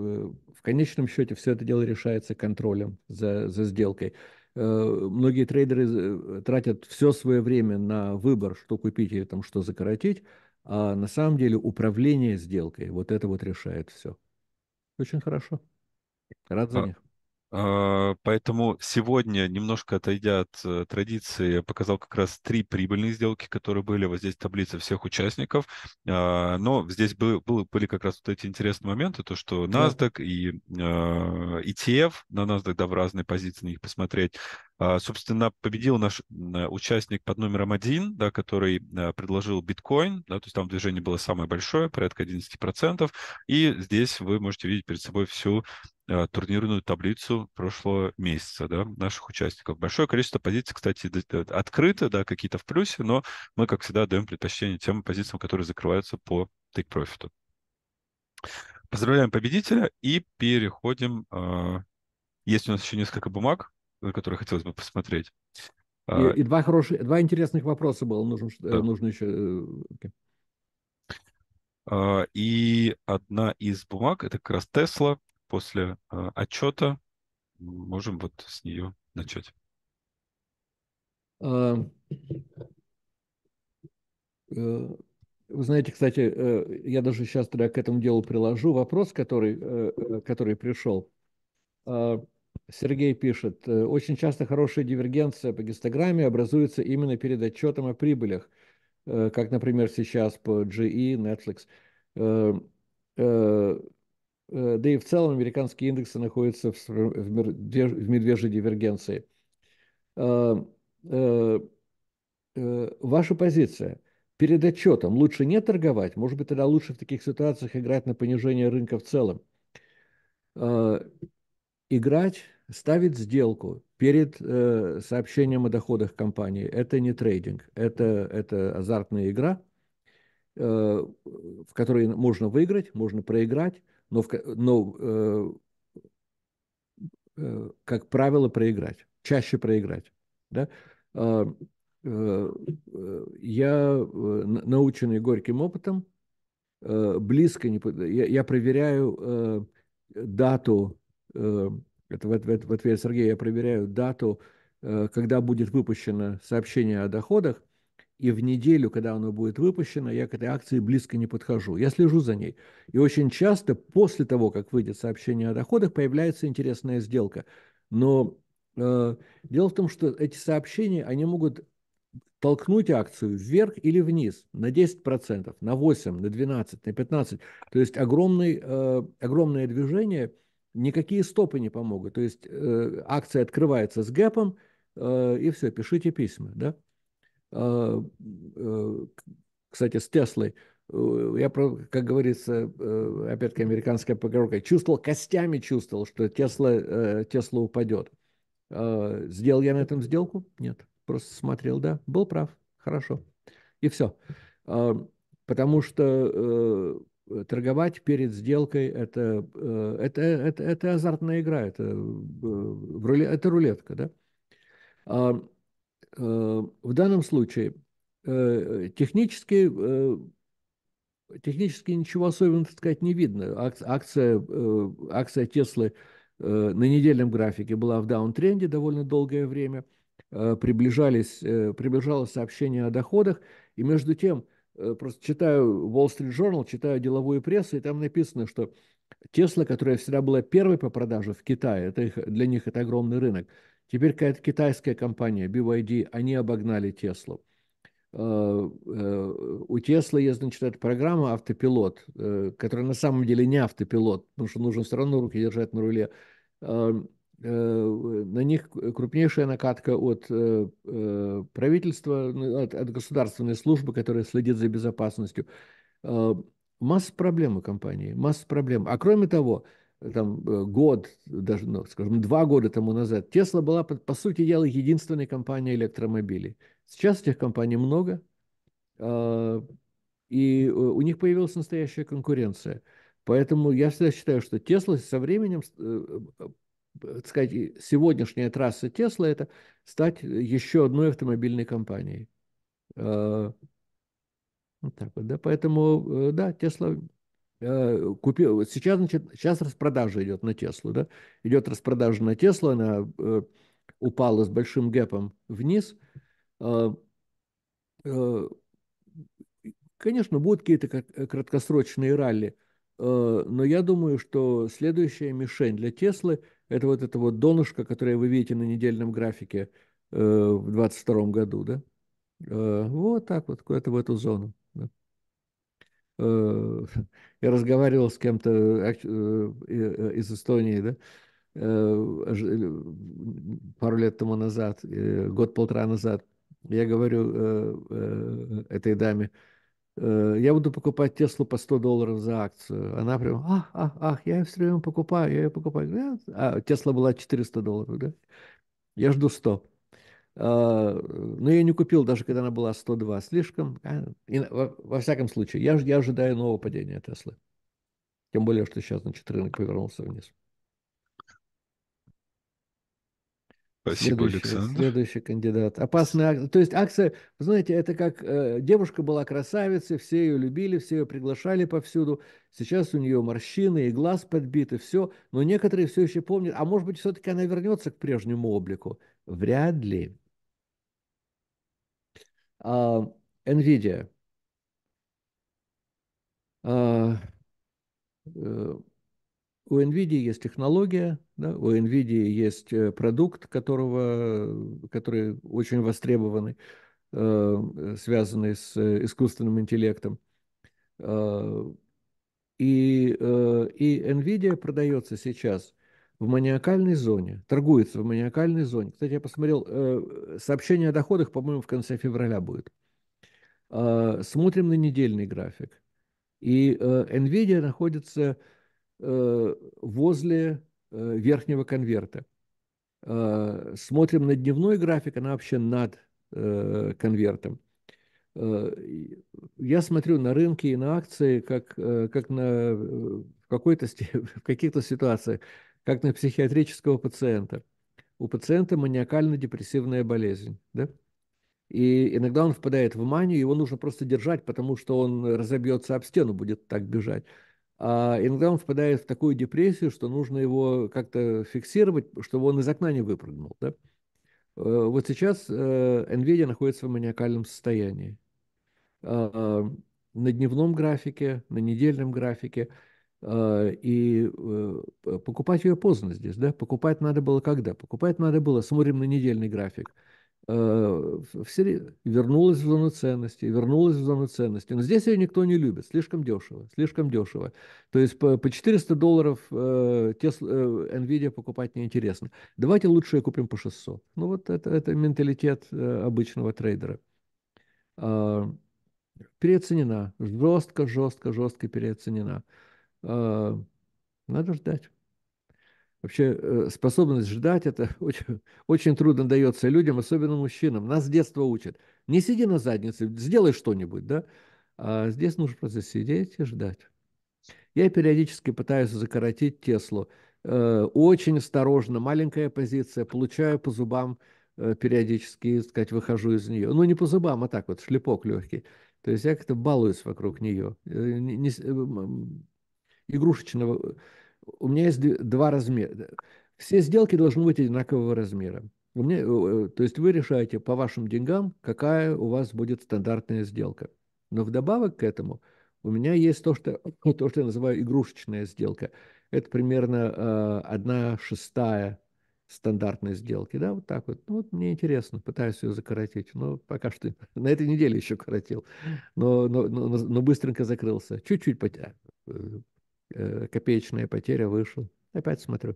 в конечном счете все это дело решается контролем за, за сделкой. Э, многие трейдеры э, тратят все свое время на выбор, что купить или там, что закоротить, а на самом деле управление сделкой, вот это вот решает все. Очень хорошо. Рад за а них. А, поэтому сегодня, немножко отойдя от э, традиции, я показал как раз три прибыльные сделки, которые были. Вот здесь таблица всех участников. А, но здесь был, был, были как раз вот эти интересные моменты, то, что NASDAQ и а, ETF, на NASDAQ, да, в разные позиции на них посмотреть. Собственно, победил наш э, участник под номером один, да, который э, предложил биткоин, да, то есть там движение было самое большое, порядка 11%. И здесь вы можете видеть перед собой всю Э, турнирную таблицу прошлого месяца да, наших участников. Большое количество позиций, кстати, открыто, да, какие-то в плюсе, но мы, как всегда, даем предпочтение тем позициям, которые закрываются по take profit. Поздравляем победителя и переходим. А, есть у нас еще несколько бумаг, которые хотелось бы посмотреть. И, а и два хорошие, два интересных вопроса было нужно, да. нужно еще. Э, а, и одна из бумаг это как раз Тесла, после а, отчета можем вот с нее начать. А, э, вы знаете, кстати, э, я даже сейчас тогда к этому делу приложу вопрос, который, э, который пришел. А, Сергей пишет, очень часто хорошая дивергенция по гистограмме образуется именно перед отчетом о прибылях, как, например, сейчас по GE, Netflix. Э, да и в целом американские индексы находятся в, в, в медвежьей дивергенции. Эм, э, э, ваша позиция. Перед отчетом лучше не торговать, может быть, тогда лучше в таких ситуациях играть на понижение рынка в целом. Играть, ставить сделку перед сообщением о доходах компании. Это не трейдинг, это, это азартная игра, в которой можно выиграть, можно проиграть но, но э, э, как правило, проиграть, чаще проиграть. Да? А, э, э, я, э, наученный горьким опытом, э, близко не... Я, я проверяю э, дату, э, это в, в, в ответ Сергея я проверяю дату, э, когда будет выпущено сообщение о доходах – и в неделю, когда оно будет выпущено, я к этой акции близко не подхожу. Я слежу за ней. И очень часто после того, как выйдет сообщение о доходах, появляется интересная сделка. Но э, дело в том, что эти сообщения, они могут толкнуть акцию вверх или вниз на 10%, на 8%, на 12%, на 15%. То есть огромный, э, огромное движение, никакие стопы не помогут. То есть э, акция открывается с гэпом, э, и все, пишите письма. Да? А, э, кстати, с Теслой, э, я, как говорится, э, опять-таки американская поговорка, чувствовал, костями чувствовал, что Тесла, Тесла упадет. А, сделал я на этом сделку? Нет. Просто смотрел, да, был прав, хорошо. И все. А, потому что торговать перед сделкой это, это, это, это азартная игра, это, это рулетка, да. Э, в данном случае э, технически, э, технически ничего особенного сказать не видно. Акция, акция Теслы на недельном графике была в даунтренде довольно долгое время. Приближались, приближалось сообщение о доходах. И между тем, просто читаю Wall Street Journal, читаю деловую прессу, и там написано, что Тесла, которая всегда была первой по продаже в Китае, это их, для них это огромный рынок, Теперь какая-то китайская компания BYD, они обогнали Теслу. Э, э, у Теслы есть, значит, эта программа «Автопилот», э, которая на самом деле не автопилот, потому что нужно все равно руки держать на руле. На них крупнейшая накатка от правительства, ну, от государственной службы, которая следит за безопасностью. Масса проблем у компании, масса проблем. А кроме того, там, э, год, даже, ну, скажем, два года тому назад, Тесла была, по сути дела, единственной компанией электромобилей. Сейчас этих компаний много, а, и э, у них появилась настоящая конкуренция. Поэтому я всегда считаю, что Тесла со временем, э, так сказать, сегодняшняя трасса Тесла – это стать еще одной автомобильной компанией. А, вот так вот, да, поэтому, да, Тесла Э, купил, сейчас, значит, сейчас распродажа идет на Теслу, да? Идет распродажа на Теслу, она э, упала с большим гэпом вниз. Э, э, конечно, будут какие-то э, краткосрочные ралли, э, но я думаю, что следующая мишень для Теслы – это вот это вот донышко, которое вы видите на недельном графике в 2022 году, да? Вот так вот, куда-то в эту зону. Э, я разговаривал с кем-то э, э, из Эстонии, да, пару лет тому назад, год-полтора назад, я говорю этой даме, я буду покупать Теслу по 100 долларов за акцию. Она прям, ах, ах, ах, я ее все время покупаю, я ее покупаю. А Тесла была 400 долларов, да? Я жду 100. А, но я не купил, даже когда она была 102 слишком. А, и, во, во всяком случае, я, я ожидаю нового падения Теслы. Тем более, что сейчас, значит, рынок повернулся вниз. Спасибо, следующий, Александр. Следующий кандидат. Опасная акция. То есть акция, знаете, это как э, девушка была красавицей, все ее любили, все ее приглашали повсюду. Сейчас у нее морщины и глаз подбиты, все. Но некоторые все еще помнят, а может быть, все-таки она вернется к прежнему облику. Вряд ли. А, NVIDIA. А, э, у NVIDIA есть технология, да, у NVIDIA есть э, продукт, которого, э, который очень востребованный, связанный с искусственным интеллектом. А, и, и NVIDIA продается сейчас – в маниакальной зоне, торгуется в маниакальной зоне. Кстати, я посмотрел, э, сообщение о доходах, по-моему, в конце февраля будет. Э, смотрим на недельный график. И э, NVIDIA находится э, возле э, верхнего конверта. Э, смотрим на дневной график, она вообще над э, конвертом. Э, я смотрю на рынки и на акции, как, э, как на э, в, какой-то, в каких-то ситуациях как на психиатрического пациента. У пациента маниакально-депрессивная болезнь, да? И иногда он впадает в манию, его нужно просто держать, потому что он разобьется об стену, будет так бежать. А иногда он впадает в такую депрессию, что нужно его как-то фиксировать, чтобы он из окна не выпрыгнул. Да? Э, вот сейчас э, NVIDIA находится в маниакальном состоянии. Э, на дневном графике, на недельном графике – а, и э, покупать ее поздно здесь, да, покупать надо было когда? Покупать надо было, смотрим на недельный график, а, в серед... вернулась в зону ценности, вернулась в зону ценности. Но здесь ее никто не любит, слишком дешево, слишком дешево. То есть по, по 400 долларов э, э, Nvidia покупать неинтересно. Давайте лучше ее купим по 600. Ну вот это, это менталитет обычного трейдера. А, переоценена, жестко, жестко, жестко переоценена. А, надо ждать. Вообще э, способность ждать это очень, очень трудно дается людям, особенно мужчинам. Нас с детства учат. Не сиди на заднице, сделай что-нибудь, да? А здесь нужно просто сидеть и ждать. Я периодически пытаюсь закоротить Теслу. Э, очень осторожно, маленькая позиция, получаю по зубам э, периодически, сказать, выхожу из нее. Ну, не по зубам, а так вот, шлепок легкий. То есть я как-то балуюсь вокруг нее игрушечного. У меня есть два размера. Все сделки должны быть одинакового размера. У меня, э, э, то есть вы решаете по вашим деньгам, какая у вас будет стандартная сделка. Но вдобавок к этому у меня есть то, что, то, что я называю игрушечная сделка. Это примерно э, одна шестая стандартной сделки, да, вот так вот. Ну, вот мне интересно, пытаюсь ее закоротить, но пока что на этой неделе еще коротил, но, но, но, но быстренько закрылся. Чуть-чуть потя... Э, Э, копеечная потеря, вышел. Опять смотрю.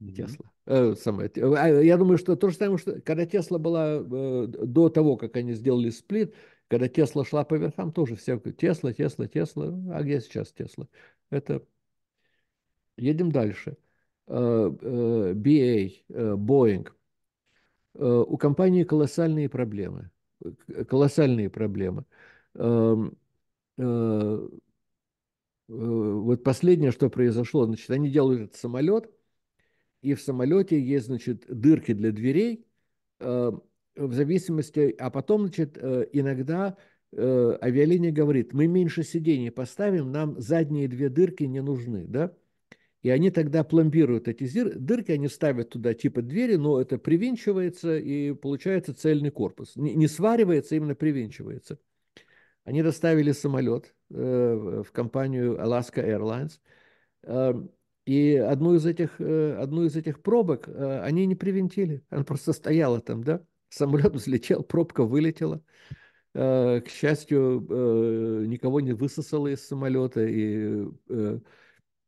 Тесла. Mm-hmm. Э, а, я думаю, что то же самое, что когда Тесла была э, до того, как они сделали сплит, когда Тесла шла по верхам, тоже все Тесла, Тесла, Тесла. А где сейчас Тесла? Это едем дальше. Э, э, BA, Boeing. У компании колоссальные проблемы. Колоссальные проблемы эм, Э, вот последнее, что произошло, значит, они делают этот самолет, и в самолете есть, значит, дырки для дверей, э, в зависимости, а потом, значит, э, иногда э, авиалиния говорит, мы меньше сидений поставим, нам задние две дырки не нужны, да, и они тогда пломбируют эти дырки, они ставят туда типа двери, но это привинчивается и получается цельный корпус. Не, не сваривается, а именно привинчивается. Они доставили самолет, Э, в компанию Alaska Airlines. Эм, и одну из этих, э, одну из этих пробок э, они не привинтили. Она просто стояла там, да? Самолет взлетел, пробка вылетела. К счастью, никого не высосало из самолета, и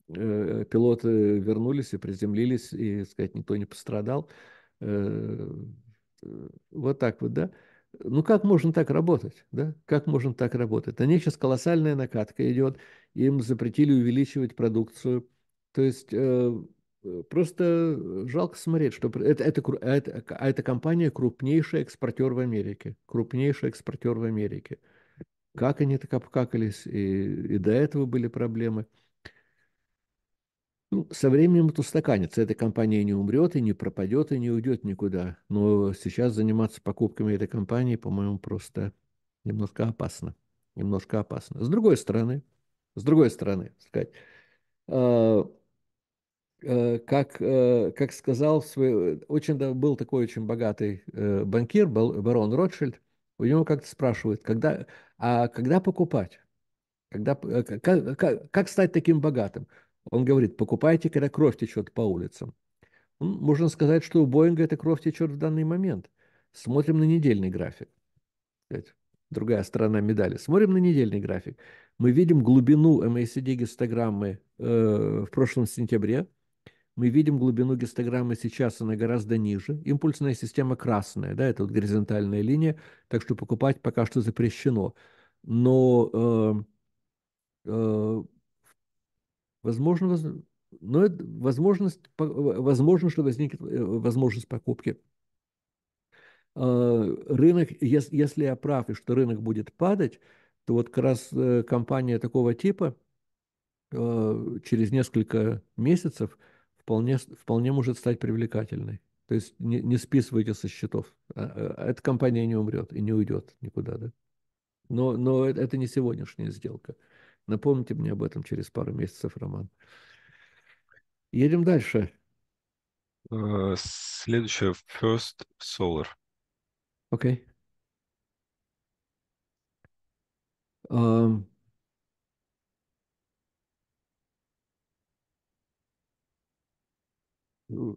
пилоты вернулись и приземлились, и, сказать, никто не пострадал. Вот так вот, да? Ну как можно так работать? Да? Как можно так работать? На них сейчас колоссальная накатка идет. Им запретили увеличивать продукцию. То есть э, просто э, жалко смотреть, что это, это, это, а эта компания крупнейший экспортер в Америке. Крупнейший экспортер в Америке. Как они так обкакались, и, и до этого были проблемы. Ну, со временем это устаканится. Эта компания не умрет и не пропадет и не уйдет никуда. Но сейчас заниматься покупками этой компании, по-моему, просто немножко опасно. Немножко опасно. С другой стороны, с другой стороны, сказать, э, э, как, э, как сказал свой, очень да, был такой очень богатый э, банкир, барон Ротшильд, у него как-то спрашивают, когда, а когда покупать? Когда, как, э, как, как стать таким богатым? Он говорит, покупайте, когда кровь течет по улицам. Ну, можно сказать, что у Боинга эта кровь течет в данный момент. Смотрим на недельный график. Другая сторона медали. Смотрим на недельный график. Мы видим глубину MACD гистограммы э, в прошлом сентябре. Мы видим глубину гистограммы сейчас, она гораздо ниже. Импульсная система красная, да, это вот горизонтальная линия, так что покупать пока что запрещено. Но э, э Возможно, воз... но это возможность, возможно, что возникнет э, возможность покупки. А, рынок, если, я прав, и что рынок будет падать, то вот как раз э, компания такого типа э, через несколько месяцев вполне, вполне может стать привлекательной. То есть не, не списывайте со счетов. А, а, эта компания не умрет и не уйдет никуда, да? Но, но это не сегодняшняя сделка. Напомните мне об этом через пару месяцев, Роман. Едем дальше. Uh, э, следующее First Solar. Окей. Okay. Um,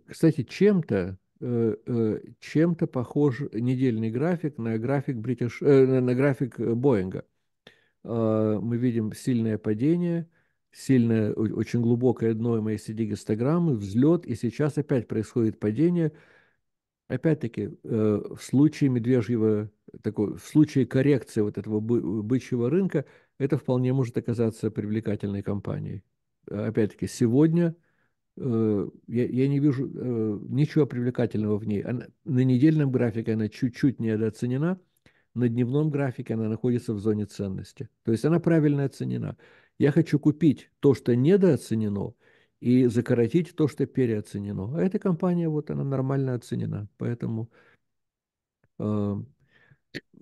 кстати, чем-то э, э, чем-то похож недельный график на график British, на график Боинга. А, мы видим сильное падение, сильное, очень глубокое дно MACD гистограммы, взлет, и сейчас опять происходит падение. Опять-таки, э, в случае медвежьего, такой, в случае коррекции вот этого бычьего рынка, это вполне может оказаться привлекательной компанией. Опять-таки, сегодня э, я, я не вижу э, ничего привлекательного в ней. Она, на недельном графике она чуть-чуть недооценена – на дневном графике она находится в зоне ценности. То есть она правильно оценена. Я хочу купить то, что недооценено, и закоротить то, что переоценено. А эта компания, вот она нормально оценена. Поэтому э,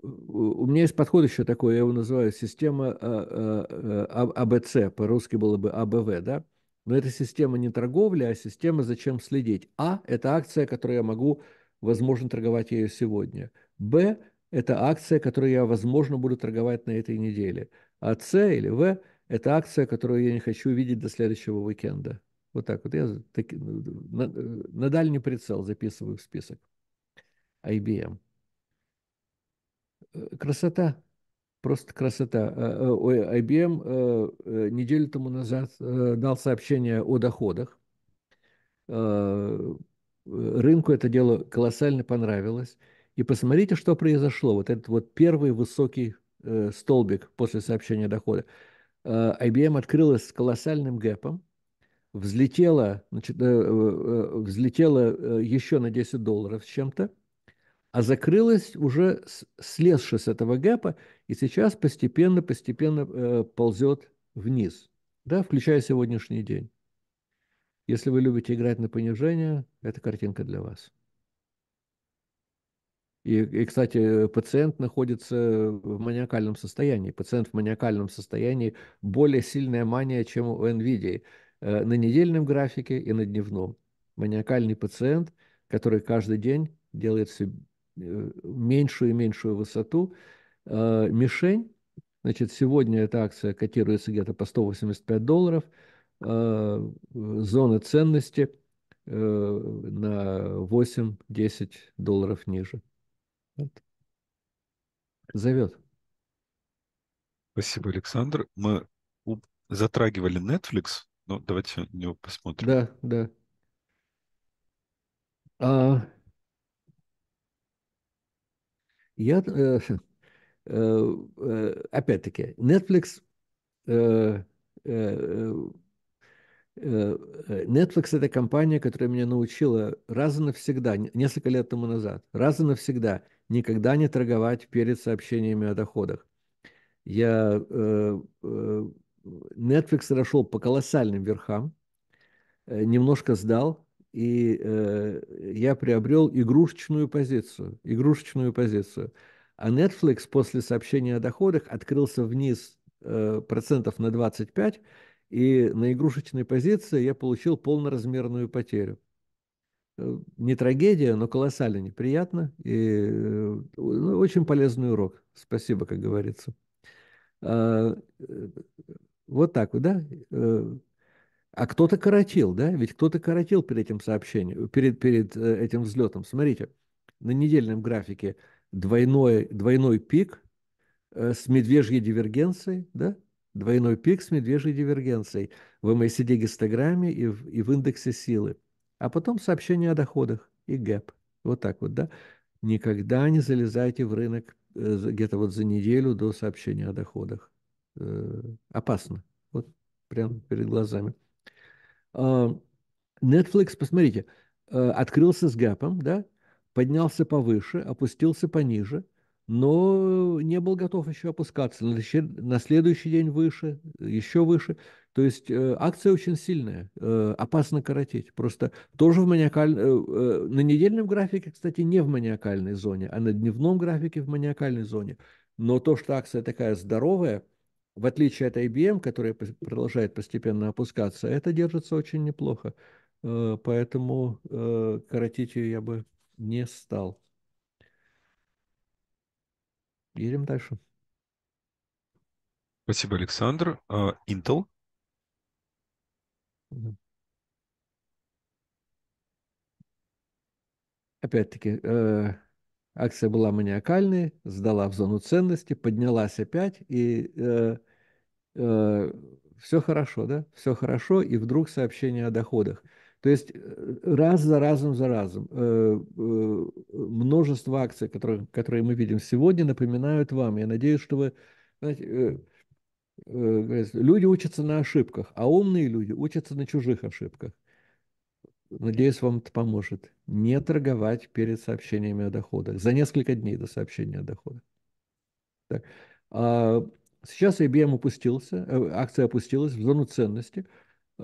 у меня есть подход еще такой, я его называю система э, э, э, АБЦ, а по-русски было бы АБВ, да? Но это система не торговли, а система «Зачем следить?». А – это акция, которую я могу, возможно, торговать ее сегодня. Б это акция, которую я, возможно, буду торговать на этой неделе. А С или В – это акция, которую я не хочу видеть до следующего уикенда. Вот так вот. Я так, ну, на, на дальний прицел записываю в список. IBM. Э, красота. Просто красота. Э, э, ой, IBM неделю тому назад дал сообщение о доходах. Рынку это дело колоссально понравилось. И посмотрите, что произошло. Вот этот вот первый высокий э, столбик после сообщения дохода. Э, IBM открылась с колоссальным гэпом, взлетела, значит, э, э, э взлетела э, еще на 10 долларов с чем-то, а закрылась уже с, слезши с этого гэпа, и сейчас постепенно-постепенно э, ползет вниз, да, включая сегодняшний день. Если вы любите играть на понижение, эта картинка для вас. И, и, кстати, пациент находится в маниакальном состоянии. Пациент в маниакальном состоянии более сильная мания, чем у NVIDIA э, на недельном графике и на дневном. Маниакальный пациент, который каждый день делает все э, меньшую и меньшую высоту, э, мишень, значит, сегодня эта акция котируется где-то по 185 долларов, зона ценности на 8-10 долларов ниже. Зовет. Спасибо, Александр. Мы затрагивали Netflix, но давайте на него посмотрим. Да, да. А... Я, э, э, э, опять-таки, Netflix, э, э, э, Netflix – это компания, которая меня научила раз и навсегда, несколько лет тому назад, раз и навсегда – никогда не торговать перед сообщениями о доходах. Я, э, э Netflix прошел по колоссальным верхам, э, немножко сдал, и э, я приобрел игрушечную позицию, игрушечную позицию. А Netflix после сообщения о доходах открылся вниз э, процентов на 25, и на игрушечной позиции я получил полноразмерную потерю. Э, не трагедия, но колоссально неприятно. И э, ну, очень полезный урок. Спасибо, как говорится. А, э, вот так вот, да? А кто-то коротил, да? Ведь кто-то коротил перед этим сообщением, перед, перед этим взлетом. Смотрите, на недельном графике двойной, двойной пик с медвежьей дивергенцией, да? Двойной пик с медвежьей дивергенцией в МСД гистограмме и в, и в индексе силы – а потом сообщение о доходах и гэп. Вот так вот, да? Никогда не залезайте в рынок э, где-то вот за неделю до сообщения о доходах. Э, опасно. Вот прямо перед глазами. А, Netflix, посмотрите, э, открылся с гэпом, да? Поднялся повыше, опустился пониже – но не был готов еще опускаться. На следующий день выше, еще выше. То есть э, акция очень сильная, э, опасно коротить. Просто тоже в маниакальной... Э, э, на недельном графике, кстати, не в маниакальной зоне, а на дневном графике в маниакальной зоне. Но то, что акция такая здоровая, в отличие от IBM, эм, которая продолжает постепенно опускаться, это держится очень неплохо. Э, поэтому э, коротить ее я бы не стал. Едем дальше. Спасибо, Александр. А, Intel Опять-таки, э, акция была маниакальной, сдала в зону ценности, поднялась опять, и э, э, все хорошо, да? Все хорошо, и вдруг сообщение о доходах. То есть э, раз за разом за разом э, э, множество акций, которые, которые мы видим сегодня, напоминают вам. Я надеюсь, что вы знаете, э, Э, люди учатся на ошибках, а умные люди учатся на чужих ошибках. Надеюсь, вам это поможет. Не торговать перед сообщениями о доходах. За несколько дней до сообщения о доходах. Так. А, сейчас IBM эм опустился, э, акция опустилась в зону ценности а,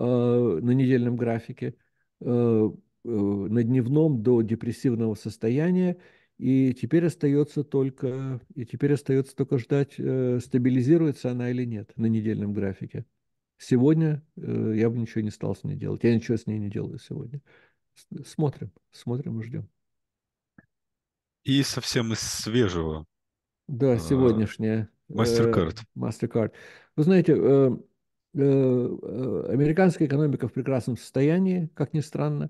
на недельном графике, э, на дневном до депрессивного состояния – и теперь остается только, и теперь остается только ждать, э, стабилизируется она или нет на недельном графике. Сегодня э, я бы ничего не стал с ней делать. Я ничего с ней не делаю сегодня. Смотрим, смотрим и ждем. И совсем из свежего. Да, э, сегодняшняя. Мастеркард. Мастеркард. Вы знаете, американская экономика в прекрасном состоянии, как ни странно.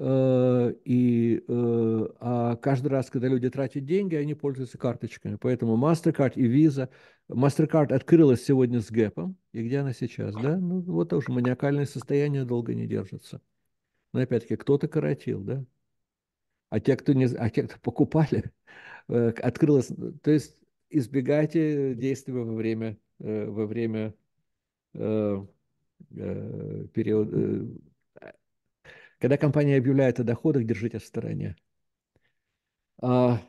Э, и, э, а каждый раз, когда люди тратят деньги, они пользуются карточками. Поэтому MasterCard и Visa. MasterCard открылась сегодня с гэпом. И где она сейчас? Да? Ну, вот тоже маниакальное состояние долго не держится. Но опять-таки, кто-то коротил, да? А те, кто, не, а те, кто покупали, э, открылась. То есть избегайте действия во время, во время периода когда компания объявляет о доходах, держите в стороне. А,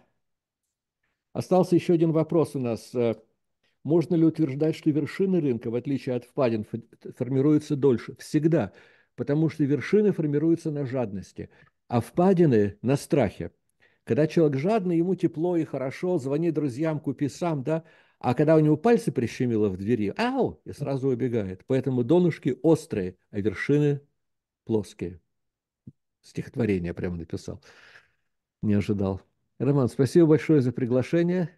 остался еще один вопрос у нас. Э, можно ли утверждать, что вершины рынка, в отличие от впадин, формируются дольше? Всегда. Потому что вершины формируются на жадности, а впадины на страхе. Когда человек жадный, ему тепло и хорошо, звони друзьям, купи сам, да? А когда у него пальцы прищемило в двери, ау, и сразу убегает. Поэтому донышки острые, а вершины плоские. Стихотворение прямо написал. Не ожидал. Роман, спасибо большое за приглашение.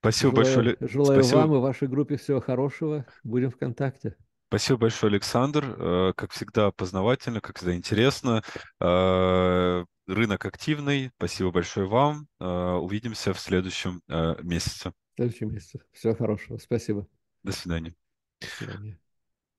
Спасибо большое. Желаю спасибо. вам и вашей группе всего хорошего. Будем в контакте. Спасибо большое, Александр. Э, как всегда, познавательно, как всегда, интересно. Э, рынок активный. Спасибо большое вам. Э, увидимся в следующем месяце. В следующем месяце. Всего хорошего. Спасибо. До свидания. До свидания.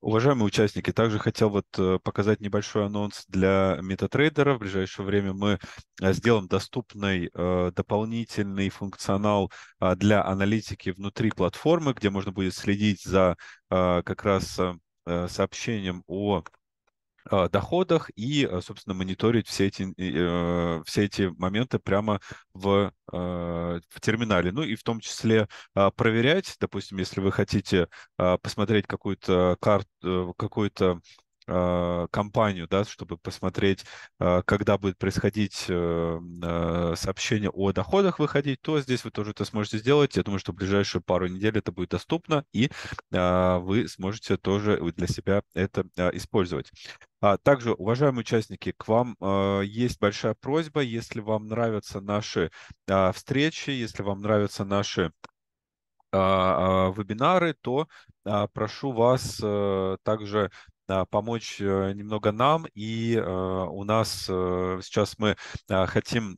Уважаемые участники, также хотел вот э, показать небольшой анонс для метатрейдера. В ближайшее время мы э, сделаем доступный э, дополнительный функционал а, для аналитики внутри платформы, где можно будет следить за как раз сообщением о доходах и, э, собственно, мониторить все эти, э, все эти моменты прямо в, э, в терминале. Ну и в том числе а, проверять, допустим, если вы хотите а, посмотреть какую-то карту, какую-то а, компанию, да, чтобы посмотреть, когда будет происходить сообщение о доходах выходить, то здесь вы тоже это сможете сделать. Я думаю, что в ближайшую пару недель это будет доступно, и вы сможете тоже для себя это использовать. А также, уважаемые участники, к вам э, есть большая просьба, если вам нравятся наши э, встречи, если вам нравятся наши а, а, вебинары, то прошу вас э, также а, помочь э, немного нам, и э, у нас э, сейчас мы а, хотим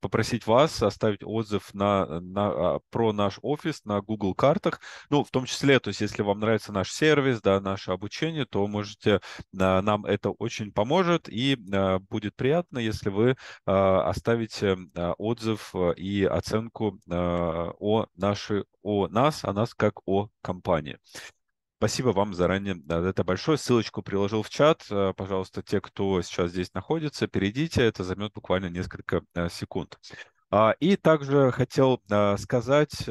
попросить вас оставить отзыв на, на, а, про наш офис на Google картах, ну, в том числе, то есть если вам нравится наш сервис, да, наше обучение, то можете, нам это очень поможет, и будет приятно, если вы оставите отзыв и оценку о, нашей, о нас, о нас как о компании. Спасибо вам заранее. Да, это большое. Ссылочку приложил в чат. Э, пожалуйста, те, кто сейчас здесь находится, перейдите. Это займет буквально несколько э, секунд. А, и также хотел а, сказать э,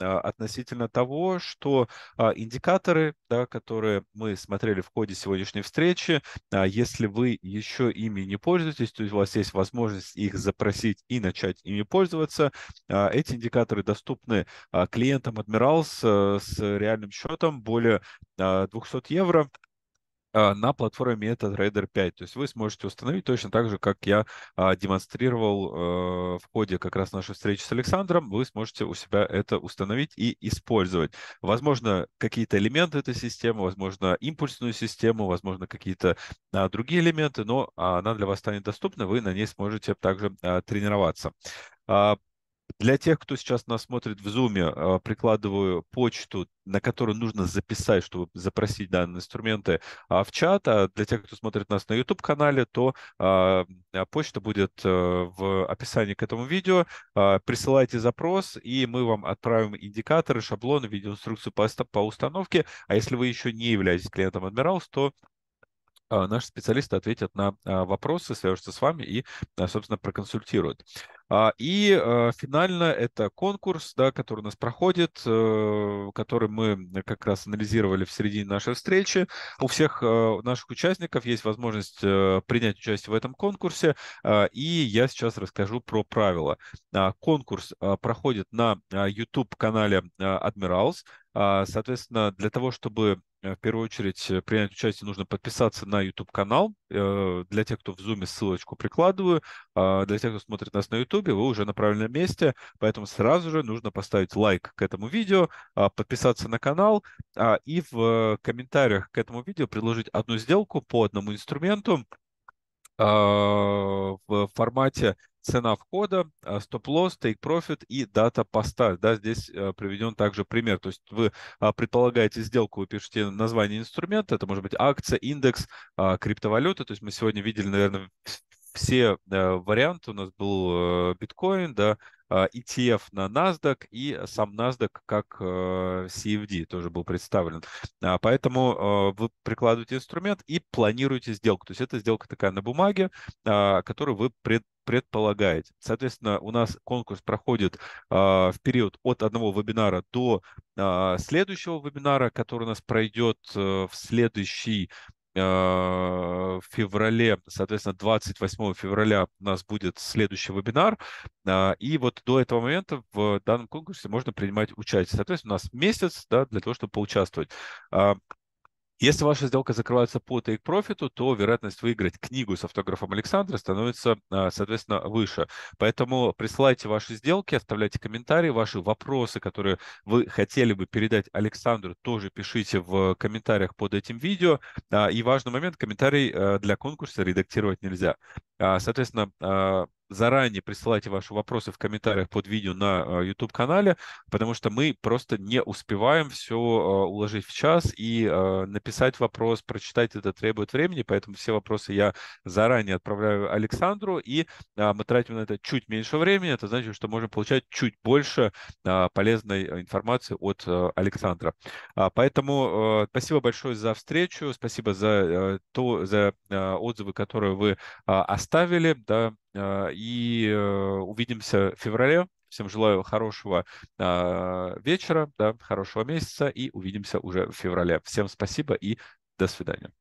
а, относительно того, что индикаторы, да, которые мы смотрели в ходе сегодняшней встречи, если вы еще ими не пользуетесь, то есть у вас есть возможность их запросить и начать ими пользоваться. Эти индикаторы доступны клиентам Admirals э, с реальным счетом более 200 евро. А, на платформе MetaTrader 5. То есть вы сможете установить точно так же, как я а, демонстрировал э, в ходе как раз нашей встречи с Александром, вы сможете у себя это установить и использовать. Возможно, какие-то элементы этой системы, возможно, импульсную систему, возможно, какие-то а, другие элементы, но она для вас станет доступна, вы на ней сможете также тренироваться. Для тех, кто сейчас нас смотрит в Zoom, а, прикладываю почту, на которую нужно записать, чтобы запросить данные инструменты а, в чат. А для тех, кто смотрит нас на YouTube-канале, то а, почта будет э, в описании к этому видео. Присылайте запрос, и мы вам отправим индикаторы, шаблоны, видеоинструкцию по установке. А если вы еще не являетесь клиентом Admirals, то а, наши специалисты ответят на а, вопросы, свяжутся с вами и, а, собственно, проконсультируют. И финально это конкурс, да, который у нас проходит, э, который мы как раз анализировали в середине нашей встречи. У всех э, наших участников есть возможность э, принять участие в этом конкурсе, и я сейчас расскажу про правила. Конкурс проходит на YouTube-канале Admirals. Соответственно, для того, чтобы Э, в первую очередь э, принять участие нужно подписаться на YouTube-канал. Э, для тех, кто в Zoom, ссылочку прикладываю. А для тех, кто смотрит нас на YouTube, вы уже на правильном месте, поэтому сразу же нужно поставить лайк к этому видео, а, подписаться на канал а, и в комментариях к этому видео предложить одну сделку по одному инструменту в формате цена входа, э, стоп-лосс, take-profit и дата поста. Да, здесь э, приведен также пример. То есть вы а, предполагаете сделку, вы пишете название инструмента, это может быть акция, индекс, а, криптовалюта. То есть мы сегодня видели, наверное, все э, варианты. У нас был биткоин, да, а, ETF на NASDAQ и э, сам NASDAQ как э, CFD тоже был представлен. А, поэтому э, вы прикладываете инструмент и планируете сделку. То есть это сделка такая на бумаге, а, которую вы пред предполагаете. Соответственно, у нас конкурс проходит э, в период от одного вебинара до э, следующего вебинара, который у нас пройдет э, в следующий Э, в феврале, соответственно, 28 февраля у нас будет следующий вебинар, а, и вот до этого момента в данном конкурсе можно принимать участие. Соответственно, у нас месяц да, для того, чтобы поучаствовать. А, если ваша сделка закрывается по take профиту, то вероятность выиграть книгу с автографом Александра становится, а, соответственно, выше. Поэтому присылайте ваши сделки, оставляйте комментарии, ваши вопросы, которые вы хотели бы передать Александру, тоже пишите в комментариях под этим видео. А, и важный момент, комментарий э, для конкурса редактировать нельзя. А, соответственно, заранее присылайте ваши вопросы в комментариях под видео на YouTube-канале, э, потому что мы просто не успеваем все э, уложить в час и э, написать вопрос, прочитать это требует времени, поэтому все вопросы я заранее отправляю Александру, и а, мы тратим на это чуть меньше времени, это значит, что можем получать чуть больше а, полезной информации от Александра. А, поэтому спасибо большое за встречу, спасибо за, то, за отзывы, которые вы оставили, да, Э, и э, увидимся в феврале. Всем желаю хорошего а, вечера, да, хорошего месяца и увидимся уже в феврале. Всем спасибо и до свидания.